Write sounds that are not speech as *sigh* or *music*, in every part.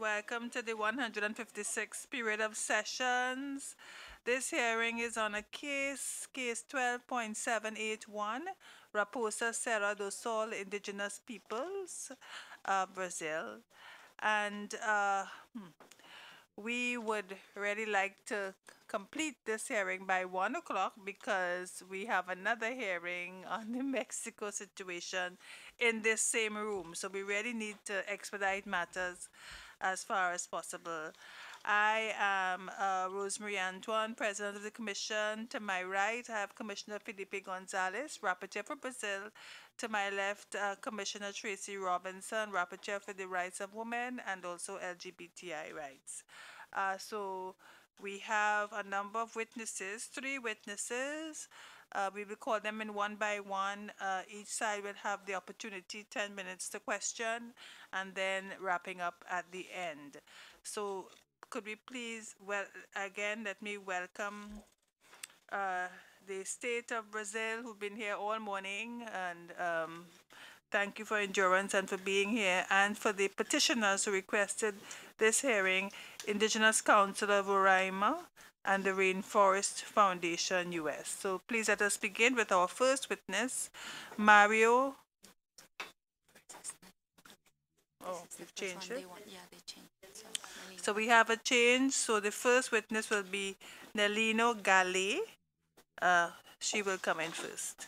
welcome to the 156th period of sessions. This hearing is on a case, case 12.781, Raposa Serra do Sol, Indigenous Peoples, uh, Brazil. And uh, hmm, we would really like to complete this hearing by 1 o'clock because we have another hearing on the *laughs* Mexico situation in this same room. So we really need to expedite matters as far as possible. I am uh, Rosemary Antoine, President of the Commission. To my right, I have Commissioner Felipe Gonzalez, Rapporteur for Brazil. To my left, uh, Commissioner Tracy Robinson, Rapporteur for the Rights of Women and also LGBTI rights. Uh, so we have a number of witnesses, three witnesses. Uh, we will call them in one by one. Uh, each side will have the opportunity 10 minutes to question and then wrapping up at the end. So could we please, well, again, let me welcome uh, the state of Brazil who've been here all morning and um, thank you for endurance and for being here and for the petitioners who requested this hearing, Indigenous Council of Roraima, and the Rainforest Foundation US. So please let us begin with our first witness, Mario. Oh, they've changed it. So we have a change. So the first witness will be Nelino Galli. Uh, she will come in first.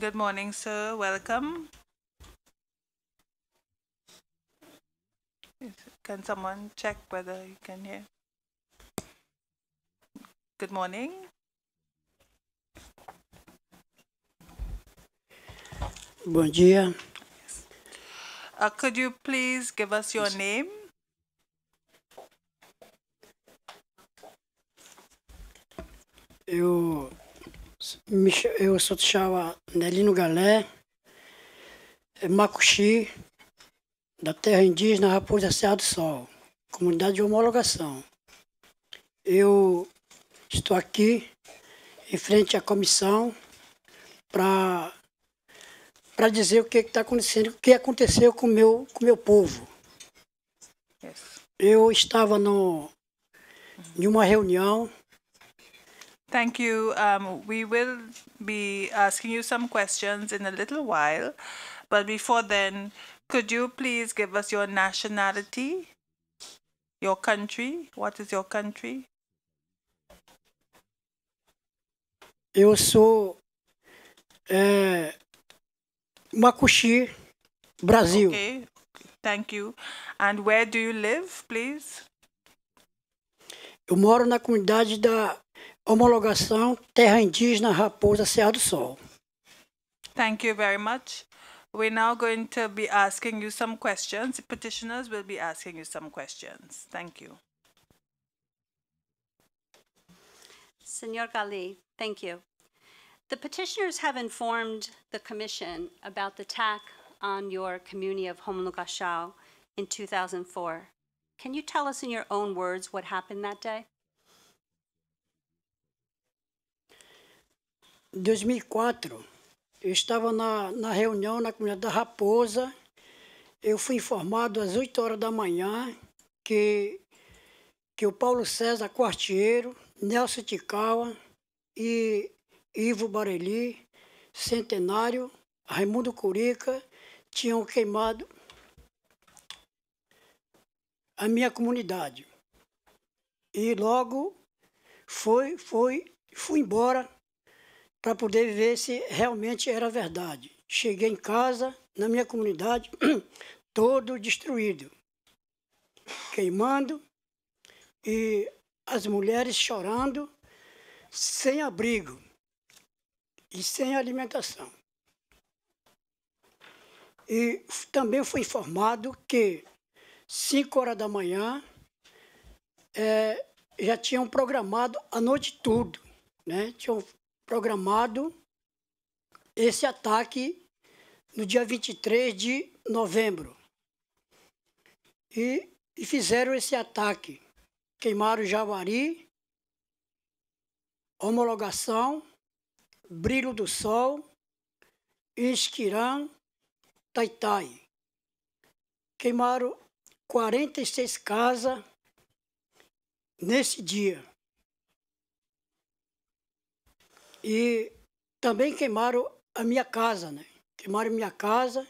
Good morning, sir. Welcome. Can someone check whether you can hear? Good morning. Bom dia. Yes. Uh, could you please give us your name? Eu Eu sou de Xauá, Nelino Galé, Macuxi, da terra indígena Raposa Serra do Sol, comunidade de homologação. Eu estou aqui em frente à comissão para para dizer o que está acontecendo, o que aconteceu com meu, o com meu povo. Eu estava no, em uma reunião Thank you. Um, we will be asking you some questions in a little while, but before then, could you please give us your nationality, your country? What is your country? Eu sou é, Makuxi, Brasil. Okay, thank you. And where do you live, please? Eu moro na comunidade da Homologação Terra Indígena Raposa Serra do Sol. Thank you very much. We're now going to be asking you some questions. The petitioners will be asking you some questions. Thank you. Senor Gali, thank you. The petitioners have informed the Commission about the attack on your community of Homologashao in 2004. Can you tell us in your own words what happened that day? Em 2004, eu estava na, na reunião na comunidade da Raposa. Eu fui informado às 8 horas da manhã que, que o Paulo César Quartiero, Nelson Ticawa e Ivo Barelli, Centenário, Raimundo Curica, tinham queimado a minha comunidade. E logo foi, foi, fui embora para poder ver se realmente era verdade. Cheguei em casa, na minha comunidade, *clears throat* todo destruído, queimando e as mulheres chorando, sem abrigo e sem alimentação. E também foi informado que 5 horas da manhã é, já tinham programado a noite tudo, né? Tinham programado esse ataque no dia 23 de novembro. E, e fizeram esse ataque. Queimaram Javari, Homologação, Brilho do Sol, Isquirã, Taitai. Queimaram 46 casas nesse dia. E também queimaram a minha casa, né? Queimaram minha casa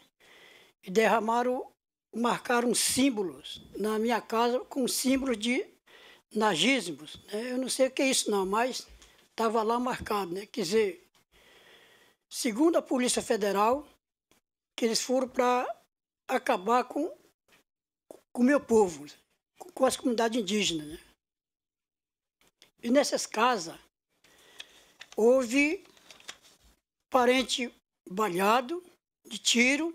e derramaram, marcaram símbolos na minha casa com símbolos de nazismos. Né? Eu não sei o que é isso não, mas estava lá marcado, né? Quer dizer, segundo a Polícia Federal, que eles foram para acabar com o meu povo, com as comunidades indígenas. Né? E nessas casas Houve parente baleado de tiro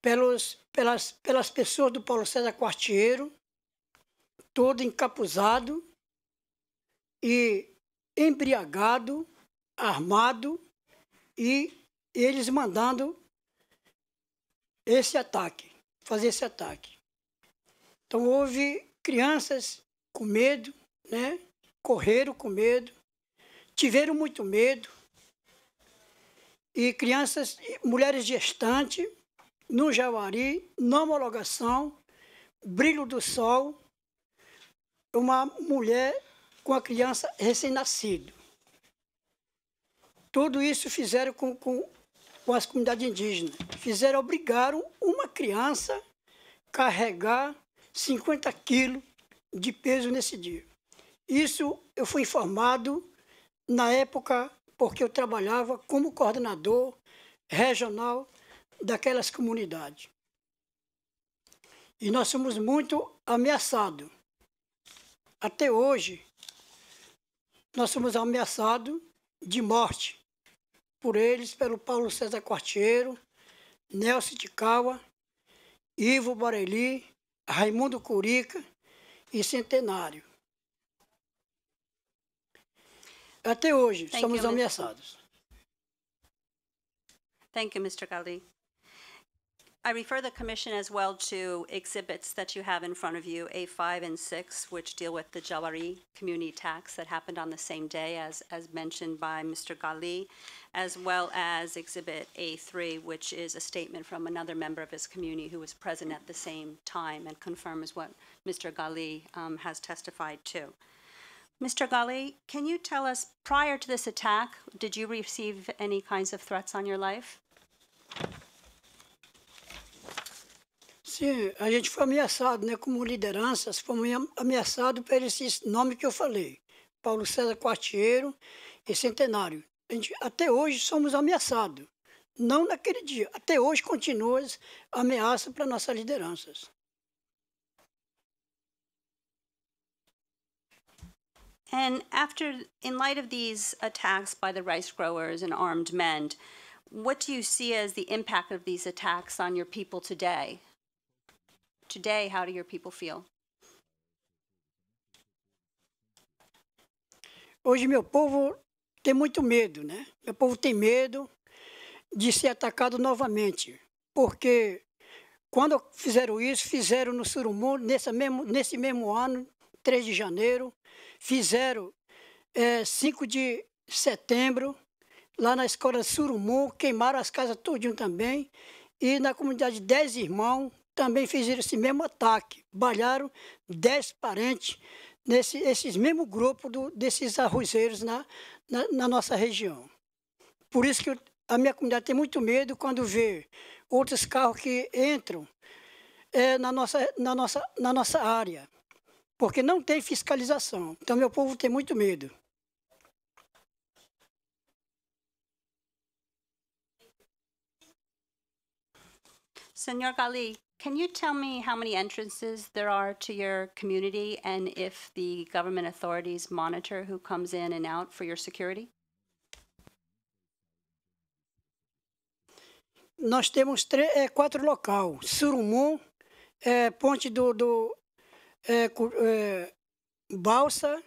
pelos, pelas, pelas pessoas do Paulo César Quartiero, todo encapuzado e embriagado, armado, e eles mandando esse ataque, fazer esse ataque. Então houve crianças com medo, né? Correram com medo, tiveram muito medo. E crianças, mulheres gestantes, no Jauari, na homologação, brilho do sol, uma mulher com a criança recém-nascido. Tudo isso fizeram com, com, com as comunidades indígenas. Fizeram, obrigaram uma criança carregar 50 quilos de peso nesse dia. Isso eu fui informado na época, porque eu trabalhava como coordenador regional daquelas comunidades. E nós somos muito ameaçados. Até hoje, nós somos ameaçados de morte por eles, pelo Paulo César Quartiero, Nelson Ticawa, Ivo Borelli, Raimundo Curica e Centenário. Até hoje, Thank somos you, ameaçados. Thank you, Mr. Gali. I refer the Commission as well to exhibits that you have in front of you, A5 and 6, which deal with the Jawari community tax that happened on the same day as, as mentioned by Mr. Ghali, as well as Exhibit A3, which is a statement from another member of his community who was present at the same time and confirms what Mr. Ghali um, has testified to. Mr. Gali, can you tell us prior to this attack, did you receive any kinds of threats on your life? Sim, a gente foi ameaçado, né, como lideranças, fomos ameaçados por esse nome que eu falei, Paulo César Quartiero e Centenário. Gente, até hoje somos ameaçados, não naquele dia, até hoje continua ameaça para nossas lideranças. And after, in light of these attacks by the rice growers and armed men, what do you see as the impact of these attacks on your people today? Today, how do your people feel? Hoje meu povo tem muito medo, né? Meu povo tem medo de ser atacado novamente, porque quando fizeram isso, fizeram no Surumô, nesse mesmo, nesse mesmo ano, 3 de janeiro, fizeram é, 5 de setembro, lá na escola Surumu queimaram as casas tudinho também. E na comunidade Dez Irmãos também fizeram esse mesmo ataque. Balharam 10 parentes nesse esses mesmo grupo do, desses arrozeiros na, na, na, nossa região. Por isso que a minha comunidade tem muito medo quando vê outros carros que entram é, na, nossa, na, nossa, na nossa área porque não tem fiscalização. Então, meu povo tem muito medo. Senhor Gali, can you tell me how many entrances there are to your community and if the government authorities monitor who comes in and out for your security? Nós temos três, é, quatro local, Surumum, é, Ponte do, do é, é, Balsa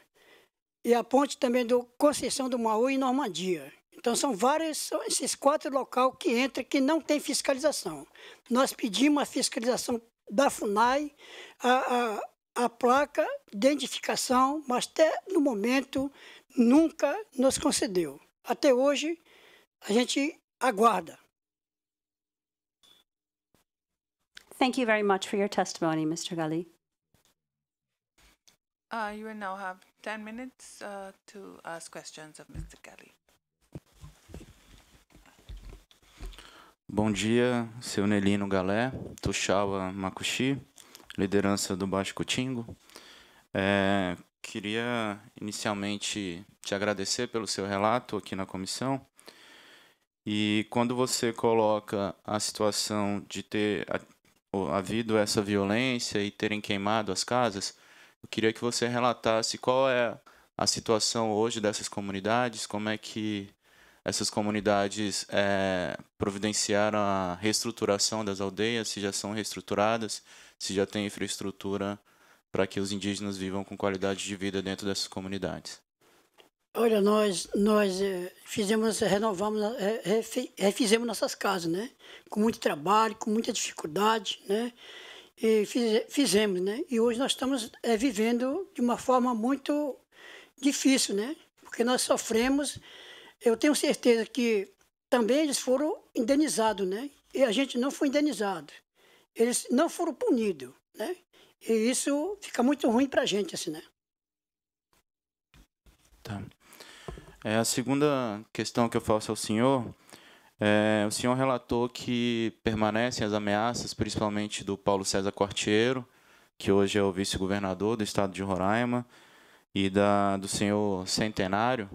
e a ponte também do Conceição do Maú e Normandia. Então são vários são esses quatro locais que entram que não tem fiscalização. Nós pedimos a fiscalização da FUNAI, a, a, a placa de identificação, mas até no momento nunca nos concedeu. Até hoje a gente aguarda. Thank you very much for your testimony, Mr. Gali. Uh, you will now have 10 minutes uh, to ask questions of Mr. Kelly. Bom dia, seu Nelino Galé, Tuxawa Makushi, liderança do Baixo Cutingo. É, queria inicialmente te agradecer pelo seu relato aqui na comissão. E quando você coloca a situação de ter havido essa violência e terem queimado as casas, eu queria que você relatasse qual é a situação hoje dessas comunidades, como é que essas comunidades é, providenciaram a reestruturação das aldeias, se já são reestruturadas, se já tem infraestrutura para que os indígenas vivam com qualidade de vida dentro dessas comunidades. Olha, nós nós eh, fizemos, renovamos, eh, eh, refizemos nossas casas, né? Com muito trabalho, com muita dificuldade, né? e fiz, fizemos, né? E hoje nós estamos é, vivendo de uma forma muito difícil, né? Porque nós sofremos. Eu tenho certeza que também eles foram indenizados, né? E a gente não foi indenizado. Eles não foram punidos, né? E isso fica muito ruim para a gente, assim, né? Tá. É, a segunda questão que eu faço ao senhor é, o senhor relatou que permanecem as ameaças, principalmente do Paulo César Quartiero, que hoje é o vice-governador do estado de Roraima, e da, do senhor Centenário.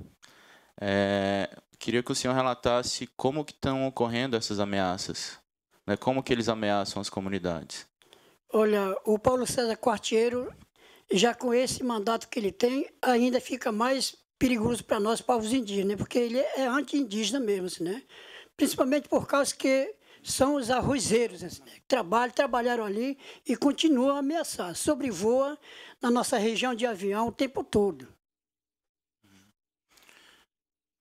É, queria que o senhor relatasse como que estão ocorrendo essas ameaças, né? como que eles ameaçam as comunidades. Olha, o Paulo César Quartiero, já com esse mandato que ele tem, ainda fica mais perigoso para nós, povos indígenas, né? porque ele é anti-indígena mesmo, assim, né? principalmente por causa que são os arrozeiros, assim, né? trabalham, trabalharam ali e continuam a ameaçar. Sobrevoa na nossa região de avião o tempo todo.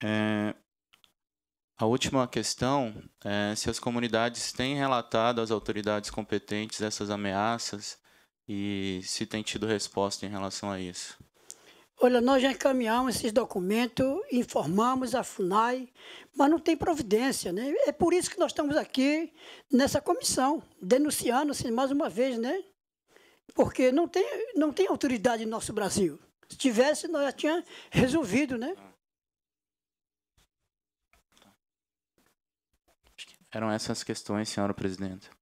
É, a última questão é se as comunidades têm relatado às autoridades competentes essas ameaças e se tem tido resposta em relação a isso. Olha, nós já encaminhamos esses documentos, informamos a FUNAI, mas não tem providência. Né? É por isso que nós estamos aqui nessa comissão, denunciando-se assim, mais uma vez, né? porque não tem, não tem autoridade no nosso Brasil. Se tivesse, nós já tínhamos resolvido. Né? Eram essas questões, senhora presidenta.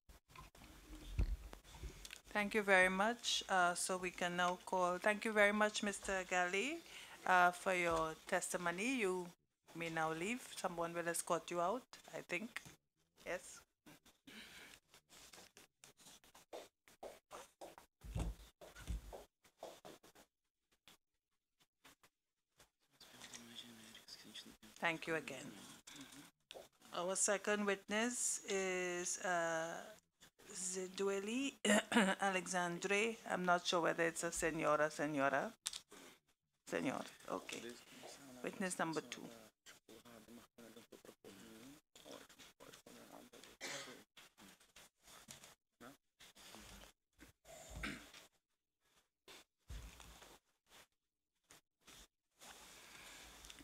Thank you very much. Uh, so we can now call. Thank you very much, Mr. Galley, uh, for your testimony. You may now leave. Someone will escort you out, I think. Yes. Thank you again. Our second witness is uh, Zedueli *clears throat* Alexandre. I'm not sure whether it's a senora, senora. Senor, okay. Witness number two.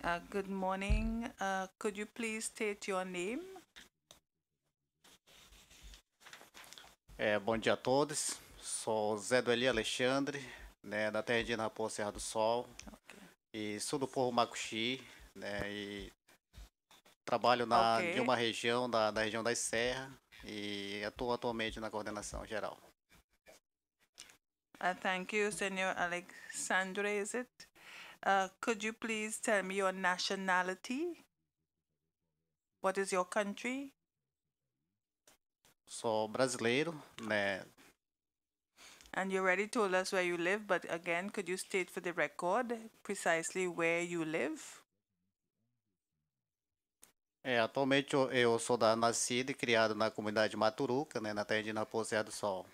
Uh, good morning. Uh, could you please state your name? É, bom dia a todos. Sou Zé do Eli Alexandre, né, da terra indígena Raposa Serra do Sol. Okay. E sou do povo Macuxi, né, e trabalho na, okay. de uma região, da, da região das Serras, e atuo atualmente na coordenação geral. Uh, thank you, Senhor Alexandre, is it? Uh, could you please tell me your nationality? What is your country? Sou brasileiro, né? And you already told us where you live, but again, could you state for the record precisely where you live? É, atualmente eu, eu sou da nascida e criado na comunidade Maturuca, né, na terra de Naposeia do Sol.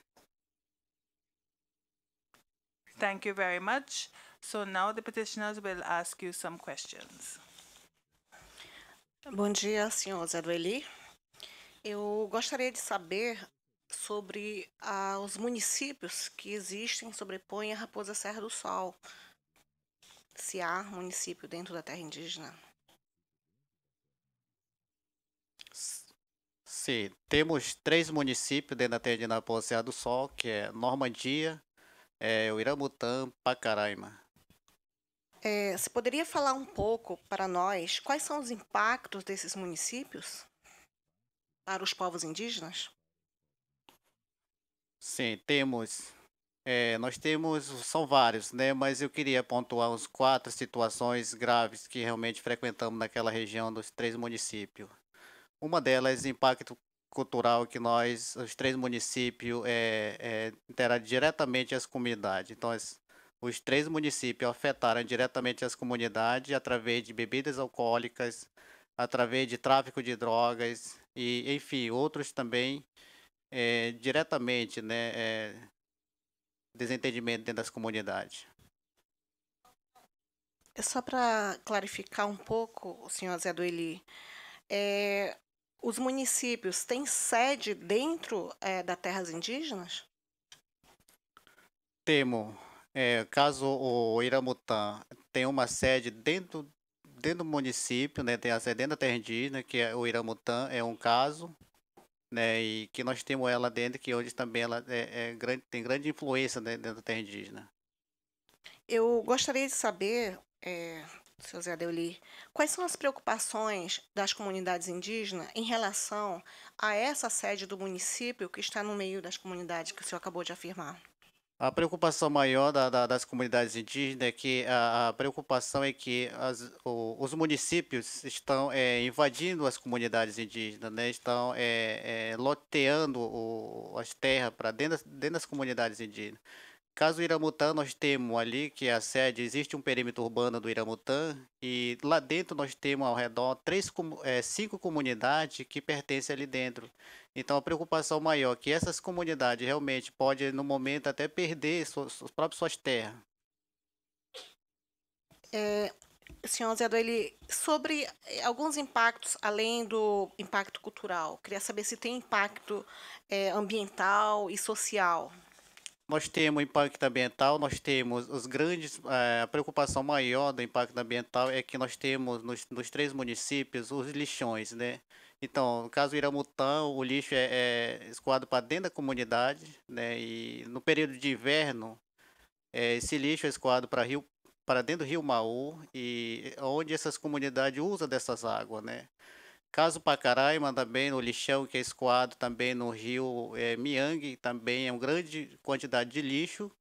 Thank you very much. So now the petitioners will ask you some questions. Bom dia, senhor Zadueli. Eu gostaria de saber sobre ah, os municípios que existem sobrepõem a Raposa Serra do Sol. Se há município dentro da terra indígena. Sim, temos três municípios dentro da terra indígena Raposa Serra do Sol, que é Normandia, é, e Pacaraima. É, você poderia falar um pouco para nós quais são os impactos desses municípios? para os povos indígenas? Sim, temos. É, nós temos, são vários, né? Mas eu queria pontuar uns quatro situações graves que realmente frequentamos naquela região dos três municípios. Uma delas, impacto cultural que nós, os três municípios, é, é, interagem diretamente as comunidades. Então, as, os três municípios afetaram diretamente as comunidades através de bebidas alcoólicas, através de tráfico de drogas, e enfim, outros também é, diretamente, né, é, desentendimento dentro das comunidades. É só para clarificar um pouco, o senhor Zé Dueli, é, os municípios têm sede dentro é, das terras indígenas? Temo. É, caso o Iramutã tem uma sede dentro dentro do município, né, tem a Sedenta Terra Indígena, que é o Iramutã, é um caso, né, e que nós temos ela dentro, que hoje também ela é, é grande, tem grande influência né, dentro da terra indígena. Eu gostaria de saber, é, seu Zé Deuli, quais são as preocupações das comunidades indígenas em relação a essa sede do município que está no meio das comunidades que o senhor acabou de afirmar? A preocupação maior da, da, das comunidades indígenas é que a, a preocupação é que as, o, os municípios estão é, invadindo as comunidades indígenas, né? estão é, é, loteando o, as terras para dentro, dentro, das comunidades indígenas. Caso Iramutã, nós temos ali, que é a sede, existe um perímetro urbano do Iramutã, e lá dentro nós temos ao redor três, é, cinco comunidades que pertencem ali dentro. Então a preocupação maior é que essas comunidades realmente podem, no momento, até perder suas, suas próprias suas terras. É, senhor Zé ele sobre é, alguns impactos, além do impacto cultural, queria saber se tem impacto é, ambiental e social nós temos impacto ambiental, nós temos os grandes, é, a preocupação maior do impacto ambiental é que nós temos nos, nos três municípios os lixões, né? Então, no caso Iramutã, o lixo é, é escoado para dentro da comunidade, né? E no período de inverno, é, esse lixo é escoado para rio para dentro do Rio Maú e onde essas comunidades usam dessas águas, né? Caso Pacaraima também no lixão, que é escoado também no rio é, Miang, também é uma grande quantidade de lixo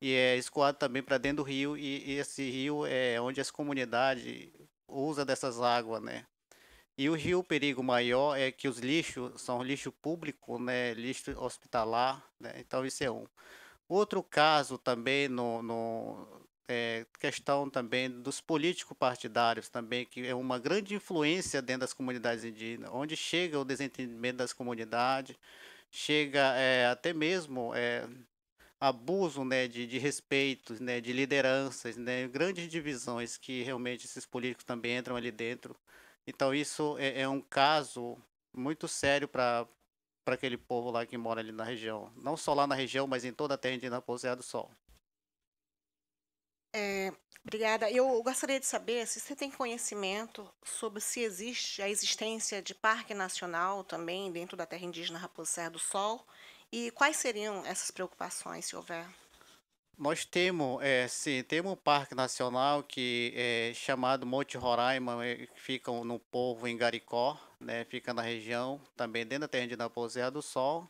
e é escoado também para dentro do rio e, e, esse rio é onde as comunidades usa dessas águas, né? E o rio perigo maior é que os lixos são lixo público, né? Lixo hospitalar, né? Então isso é um. Outro caso também no, no é, questão também dos políticos partidários também, que é uma grande influência dentro das comunidades indígenas, onde chega o desentendimento das comunidades, chega é, até mesmo é, abuso né, de, de respeitos, né, de lideranças, né, grandes divisões que realmente esses políticos também entram ali dentro. Então isso é, é um caso muito sério para para aquele povo lá que mora ali na região. Não só lá na região, mas em toda a terra indígena Napoleão do Sol. É, obrigada. Eu gostaria de saber se você tem conhecimento sobre se existe a existência de parque nacional também dentro da terra indígena Raposa Serra do Sol e quais seriam essas preocupações, se houver. Nós temos, é, sim, temos um parque nacional que é chamado Monte Roraima, é, que fica no povo em Garicó, né, fica na região, também dentro da terra indígena Raposa Serra do Sol.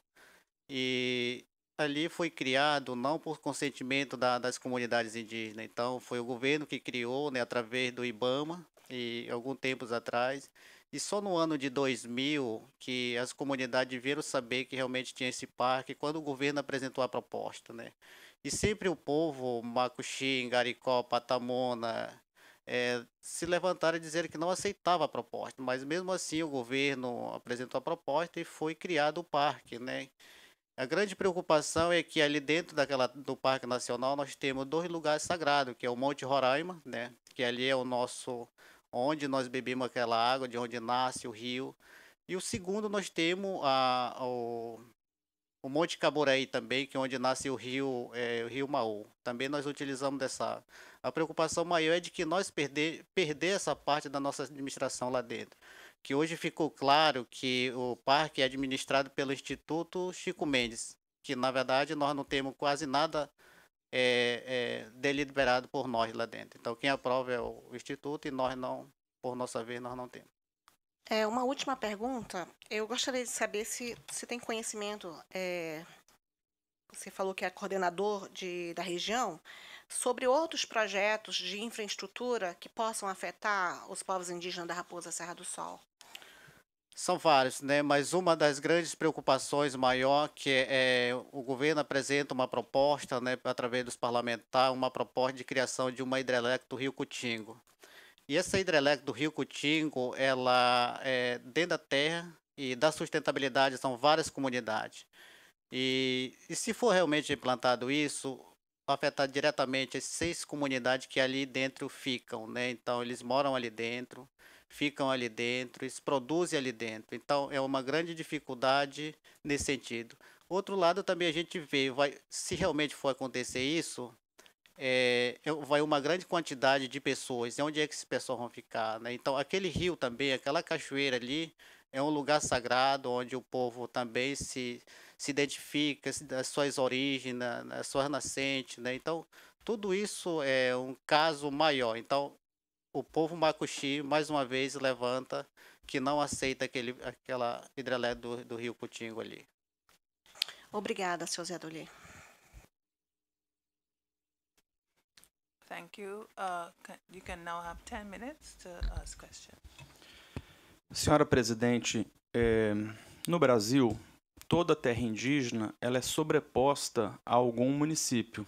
E ali foi criado não por consentimento da, das comunidades indígenas. Então, foi o governo que criou, né, através do IBAMA, e algum tempos atrás. E só no ano de 2000 que as comunidades vieram saber que realmente tinha esse parque, quando o governo apresentou a proposta, né? E sempre o povo, Macuxi, Garicó, Patamona, é, se levantaram e dizer que não aceitava a proposta. Mas mesmo assim o governo apresentou a proposta e foi criado o parque, né? A grande preocupação é que ali dentro daquela, do Parque Nacional nós temos dois lugares sagrados, que é o Monte Roraima, né? que ali é o nosso onde nós bebemos aquela água, de onde nasce o rio. E o segundo nós temos a, o, o Monte Caburei também, que é onde nasce o rio, é, o rio Maú. Também nós utilizamos dessa. A preocupação maior é de que nós perder, perder essa parte da nossa administração lá dentro que hoje ficou claro que o parque é administrado pelo Instituto Chico Mendes, que na verdade nós não temos quase nada é, é, deliberado por nós lá dentro. Então quem aprova é o Instituto e nós não, por nossa vez, nós não temos. É, uma última pergunta. Eu gostaria de saber se você tem conhecimento. É, você falou que é coordenador de, da região sobre outros projetos de infraestrutura que possam afetar os povos indígenas da Raposa Serra do Sol? São vários, né? mas uma das grandes preocupações maior que é, é, o governo apresenta uma proposta, né, através dos parlamentares, uma proposta de criação de uma hidrelétrica do Rio Cutingo. E essa hidrelétrica do Rio Cutingo, ela é dentro da terra e da sustentabilidade são várias comunidades. E, e se for realmente implantado isso, afetar diretamente as seis comunidades que ali dentro ficam, né? Então eles moram ali dentro ficam ali dentro, eles produzem ali dentro. Então é uma grande dificuldade nesse sentido. Outro lado também a gente vê, vai, se realmente for acontecer isso, é, é, vai uma grande quantidade de pessoas. E onde é que esses pessoas vão ficar? Né? Então, aquele rio também, aquela cachoeira ali, é um lugar sagrado onde o povo também se, se identifica, das suas origens, das suas nascentes. Né? Então, tudo isso é um caso maior. Então, o povo macuxi mais uma vez levanta que não aceita aquele, aquela hidrelétrica do, do Rio cutingo ali. Obrigada, seu Zé Dolê. Thank you. Uh, you can now have 10 minutes to ask questions. Senhora Presidente, eh, no Brasil, toda terra indígena ela é sobreposta a algum município.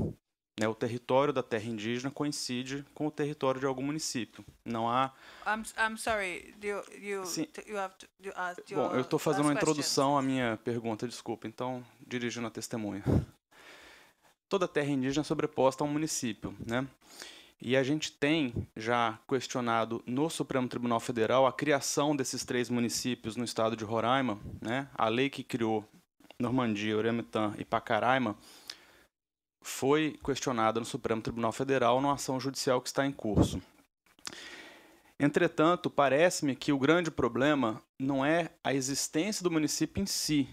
Né, o território da terra indígena coincide com o território de algum município. Não há. I'm, I'm sorry, you, you, Sim. you have to, you asked Bom, eu estou fazendo uma introdução à minha pergunta, desculpa. Então, dirigindo a testemunha. Toda a terra indígena é sobreposta a um município, né? E a gente tem já questionado no Supremo Tribunal Federal a criação desses três municípios no estado de Roraima, né? A lei que criou Normandia, Uremetã e Pacaraima foi questionada no Supremo Tribunal Federal numa ação judicial que está em curso. Entretanto, parece-me que o grande problema não é a existência do município em si,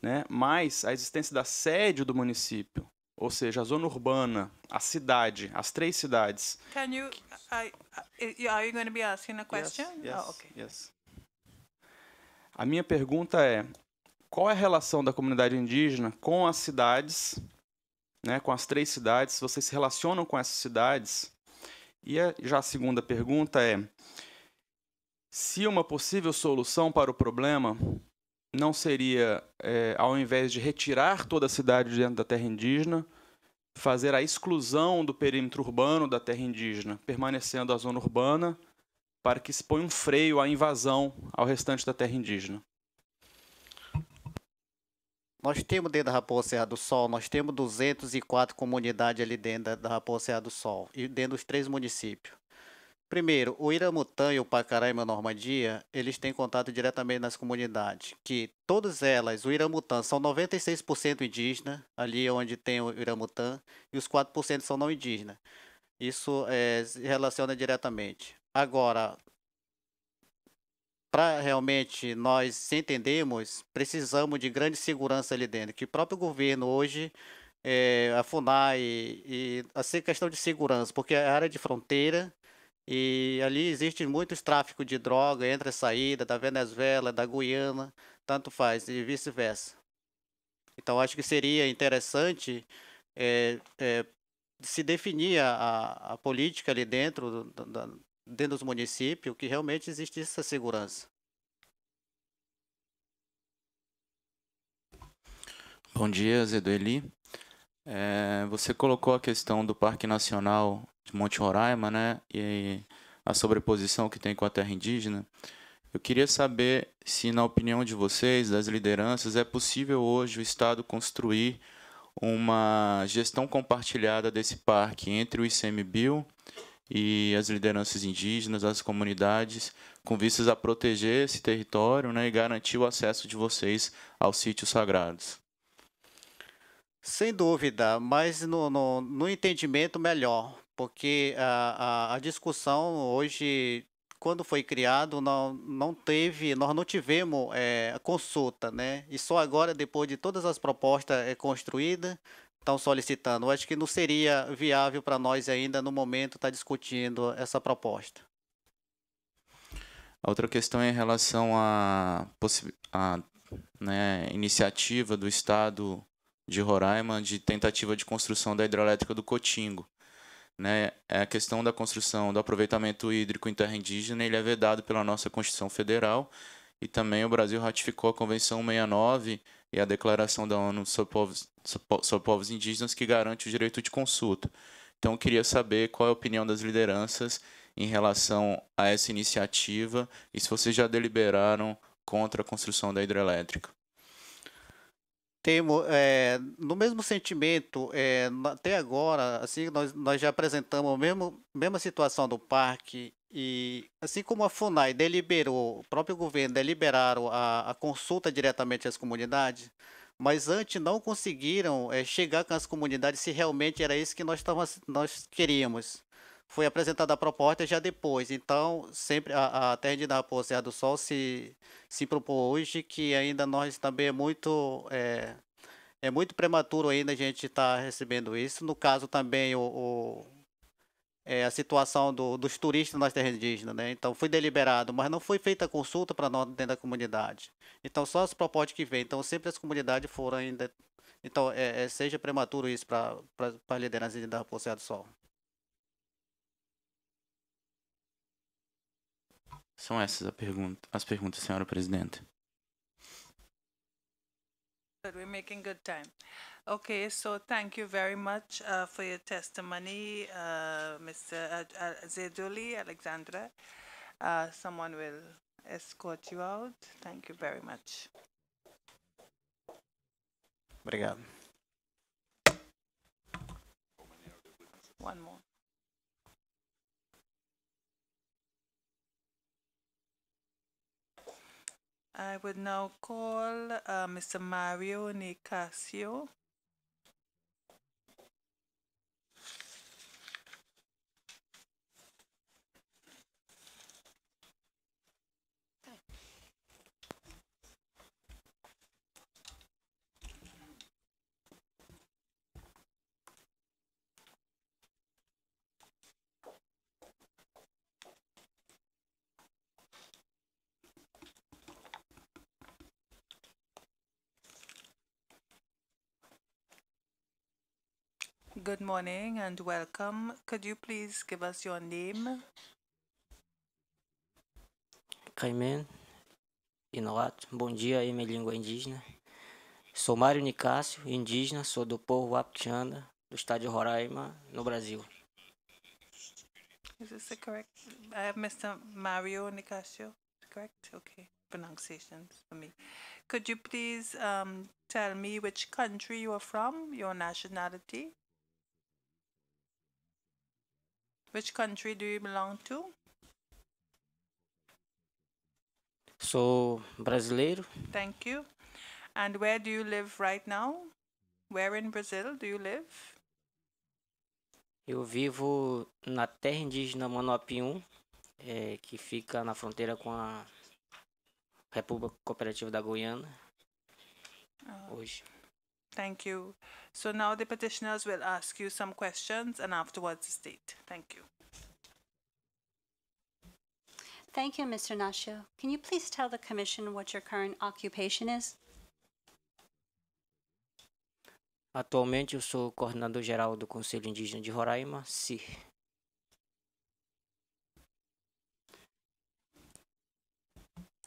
né, mas a existência da sede do município, ou seja, a zona urbana, a cidade, as três cidades. Can you I, are you going to be asking a question? Yes, yes, oh, okay. yes. A minha pergunta é: qual é a relação da comunidade indígena com as cidades né, com as três cidades, vocês se relacionam com essas cidades. E a, é já a segunda pergunta é: se uma possível solução para o problema não seria, é, ao invés de retirar toda a cidade de dentro da terra indígena, fazer a exclusão do perímetro urbano da terra indígena, permanecendo a zona urbana, para que se ponha um freio à invasão ao restante da terra indígena? Nós temos dentro da Raposa Serra do Sol, nós temos 204 comunidades ali dentro da Raposa Serra do Sol, e dentro dos três municípios. Primeiro, o Iramutã e o Pacaraima Normandia, eles têm contato diretamente nas comunidades, que todas elas, o Iramutã, são 96% indígena, ali onde tem o Iramutã, e os 4% são não indígenas. Isso é, se relaciona diretamente. Agora, para realmente nós se entendermos, precisamos de grande segurança ali dentro, que o próprio governo hoje, é, a FUNAI, e, a assim, ser questão de segurança, porque é a área de fronteira, e ali existe muito tráfico de droga, entra e saída da Venezuela, da Guiana, tanto faz, e vice-versa. Então, acho que seria interessante é, é, se definir a, a, política ali dentro do, do, dentro dos municípios que realmente existe essa segurança. Bom dia, Zedo Eli. É, você colocou a questão do Parque Nacional de Monte Roraima, né? E a sobreposição que tem com a terra indígena. Eu queria saber se, na opinião de vocês, das lideranças, é possível hoje o Estado construir uma gestão compartilhada desse parque entre o ICMBio e as lideranças indígenas, as comunidades, com vistas a proteger esse território né, e garantir o acesso de vocês aos sítios sagrados. Sem dúvida, mas no, no, no entendimento melhor, porque a, a, a, discussão hoje, quando foi criado, não, não teve, nós não tivemos é, consulta, né? E só agora, depois de todas as propostas é, construídas, estão solicitando. Eu acho que não seria viável para nós ainda, no momento, estar tá discutindo essa proposta. A outra questão é em relação à né, iniciativa do Estado de Roraima de tentativa de construção da hidrelétrica do Cotingo. Né, é a questão da construção do aproveitamento hídrico em terra indígena ele é vedado pela nossa Constituição Federal e também o Brasil ratificou a Convenção 69 e a Declaração da ONU sobre povos, sobre povos indígenas que garante o direito de consulta. Então, eu queria saber qual é a opinião das lideranças em relação a essa iniciativa e se vocês já deliberaram contra a construção da hidrelétrica temos é, no mesmo sentimento é, até agora assim nós, nós já apresentamos a mesmo, mesma situação do parque e assim como a FUNAI deliberou o próprio governo deliberaram a, a consulta diretamente às comunidades mas antes não conseguiram é, chegar com as comunidades se realmente era isso que nós, tava, nós queríamos foi apresentada a proposta já depois. Então, sempre a, a Terra de Napo, Serra do Sol, se, se propôs que ainda nós também é muito. É, é muito prematuro ainda a gente estar tá recebendo isso. No caso também o, o é, a situação do, dos turistas nas terras indígenas, né? Então foi deliberado, mas não foi feita a consulta para nós dentro da comunidade. Então só as propostas que vêm. Então sempre as comunidades foram ainda. Então é, é, seja prematuro isso para a liderança da Raposeira do Sol. São essas pergunta, as perguntas, senhora presidente. We're making good time. Okay, so thank you very much uh, for your testimony, uh, Mr. Zeduli Alexandra. Uh, someone will escort you out. Thank you very much. Obrigado. One more. I would now call uh, Mr. Mario Nicasio Good morning and welcome. Could you please give us your name? Caimen Inuato. Bom dia em minha língua indígena. Sou Mário Nicásio, indígena, sou do povo Wapchana, do estado de Roraima, no Brasil. Is this the correct? I have uh, Mr. Mario Nicasio, correct? Okay, pronunciations for me. Could you please um, tell me which country you are from, your nationality? Which country do you belong to? Sou brasileiro. Thank you. And where do you live right now? Where in Brazil do you live? Eu vivo na terra indígena Manoapium, é, que fica na fronteira com a República Cooperativa da Guiana. Uh, hoje. Thank you. So now the petitioners will ask you some questions and afterwards the state. Thank you. Thank you, Mr. Nascio. Can you please tell the Commission what your current occupation is? Atualmente eu sou coordenador geral do Conselho Indígena de Roraima, CIR.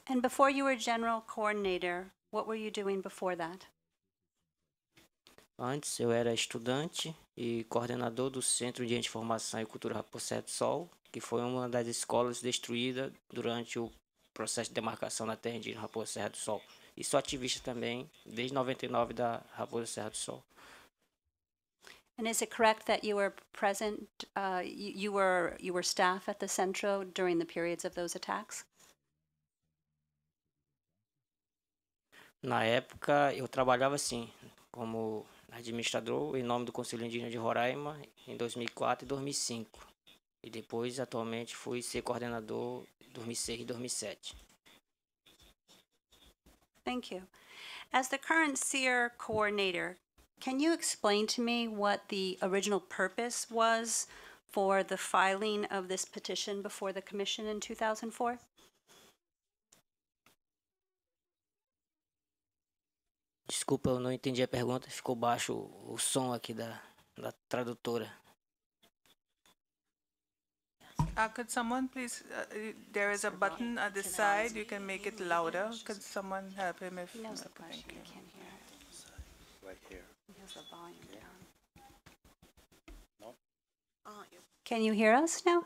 And before you were general coordinator, what were you doing before that? Antes eu era estudante e coordenador do Centro de Informação e Cultura do Sol, que foi uma das escolas destruída durante o processo de demarcação da terra indígena Raposa Serra do Sol. E sou ativista também desde 99 da Raposa Serra do Sol. And is it correct that you were present, uh, you, you were you were staff at the centro during the periods of those attacks? Na época eu trabalhava sim, como administrador em nome do Conselho Indígena de Roraima em 2004 e 2005. E depois, atualmente, fui ser coordenador 2006 e 2007. Thank you. As the current SEER coordinator, can you explain to me what the original purpose was for the filing of this petition before the Commission in 2004? Desculpa, eu não entendi a pergunta. Ficou baixo o, som aqui da, da tradutora. Uh, could someone please? Uh, uh, there is a button at the side. You can make it louder. Could someone help him if? He knows the question. can hear Right here. He has the volume down. No. Can you hear us now?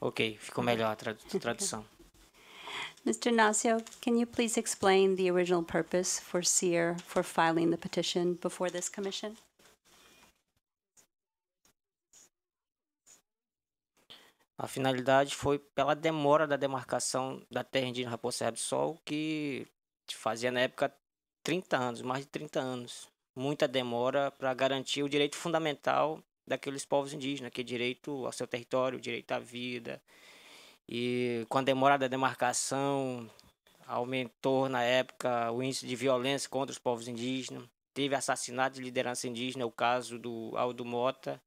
Ok, ficou melhor a tradução. *laughs* Mr. Nacio, can you please explain the original purpose for SEER for filing the petition before this commission? A finalidade foi pela demora da demarcação da terra indígena Raposa do Sol, que fazia na época 30 anos, mais de 30 anos. Muita demora para garantir o direito fundamental daqueles povos indígenas, que é direito ao seu território, direito à vida, e com a demora da demarcação, aumentou na época o índice de violência contra os povos indígenas. Teve assassinato de liderança indígena, é o caso do Aldo Mota,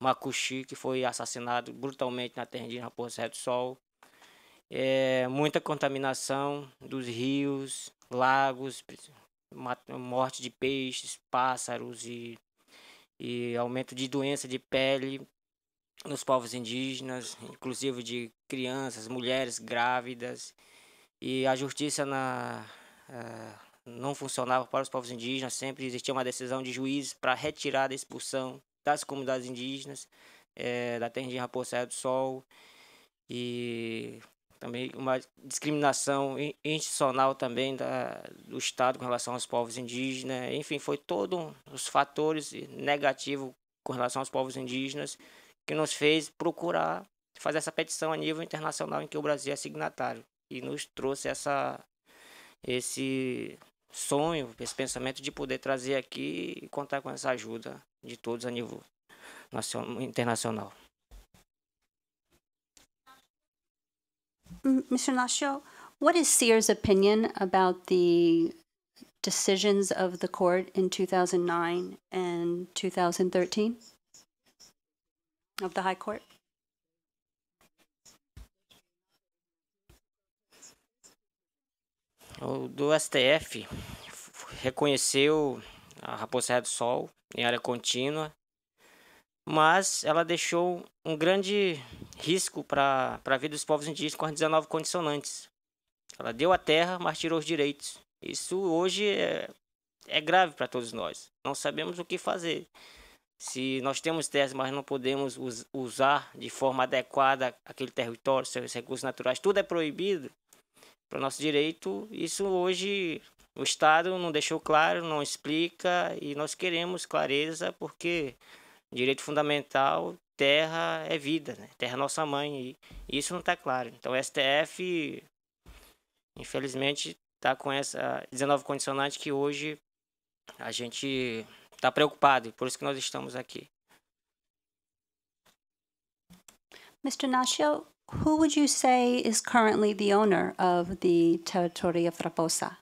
Macuxi, que foi assassinado brutalmente na terra indígena Raposa do Sol. É, muita contaminação dos rios, lagos, morte de peixes, pássaros e, e aumento de doença de pele nos povos indígenas, inclusive de crianças, mulheres grávidas, e a justiça na, uh, não funcionava para os povos indígenas, sempre existia uma decisão de juízes para retirar a expulsão das comunidades indígenas, é, da terra de Raposa do Sol, e também uma discriminação institucional também da, do Estado com relação aos povos indígenas, enfim, foi todo um, os fatores negativos com relação aos povos indígenas, que nos fez procurar fazer essa petição a nível internacional em que o Brasil é signatário e nos trouxe essa esse sonho, esse pensamento de poder trazer aqui e contar com essa ajuda de todos a nível nacional, internacional. Mr. Nascio, what is Sears' opinion about the decisions of the court in 2009 and 2013? of the High Court. O do STF reconheceu a Raposa do Sol em área contínua, mas ela deixou um grande risco para a vida dos povos indígenas com as 19 condicionantes. Ela deu a terra, mas tirou os direitos. Isso hoje é, é grave para todos nós. Não sabemos o que fazer. Se nós temos terras, mas não podemos us usar de forma adequada aquele território, seus recursos naturais, tudo é proibido para o nosso direito. Isso hoje o Estado não deixou claro, não explica e nós queremos clareza porque direito fundamental, terra é vida, né? terra é nossa mãe e isso não está claro. Então o STF, infelizmente, está com essa 19 condicionante que hoje a gente Está preocupado, e por isso que nós estamos aqui. Mr. Nascio, who would you say is currently the owner of the territory of Raposa?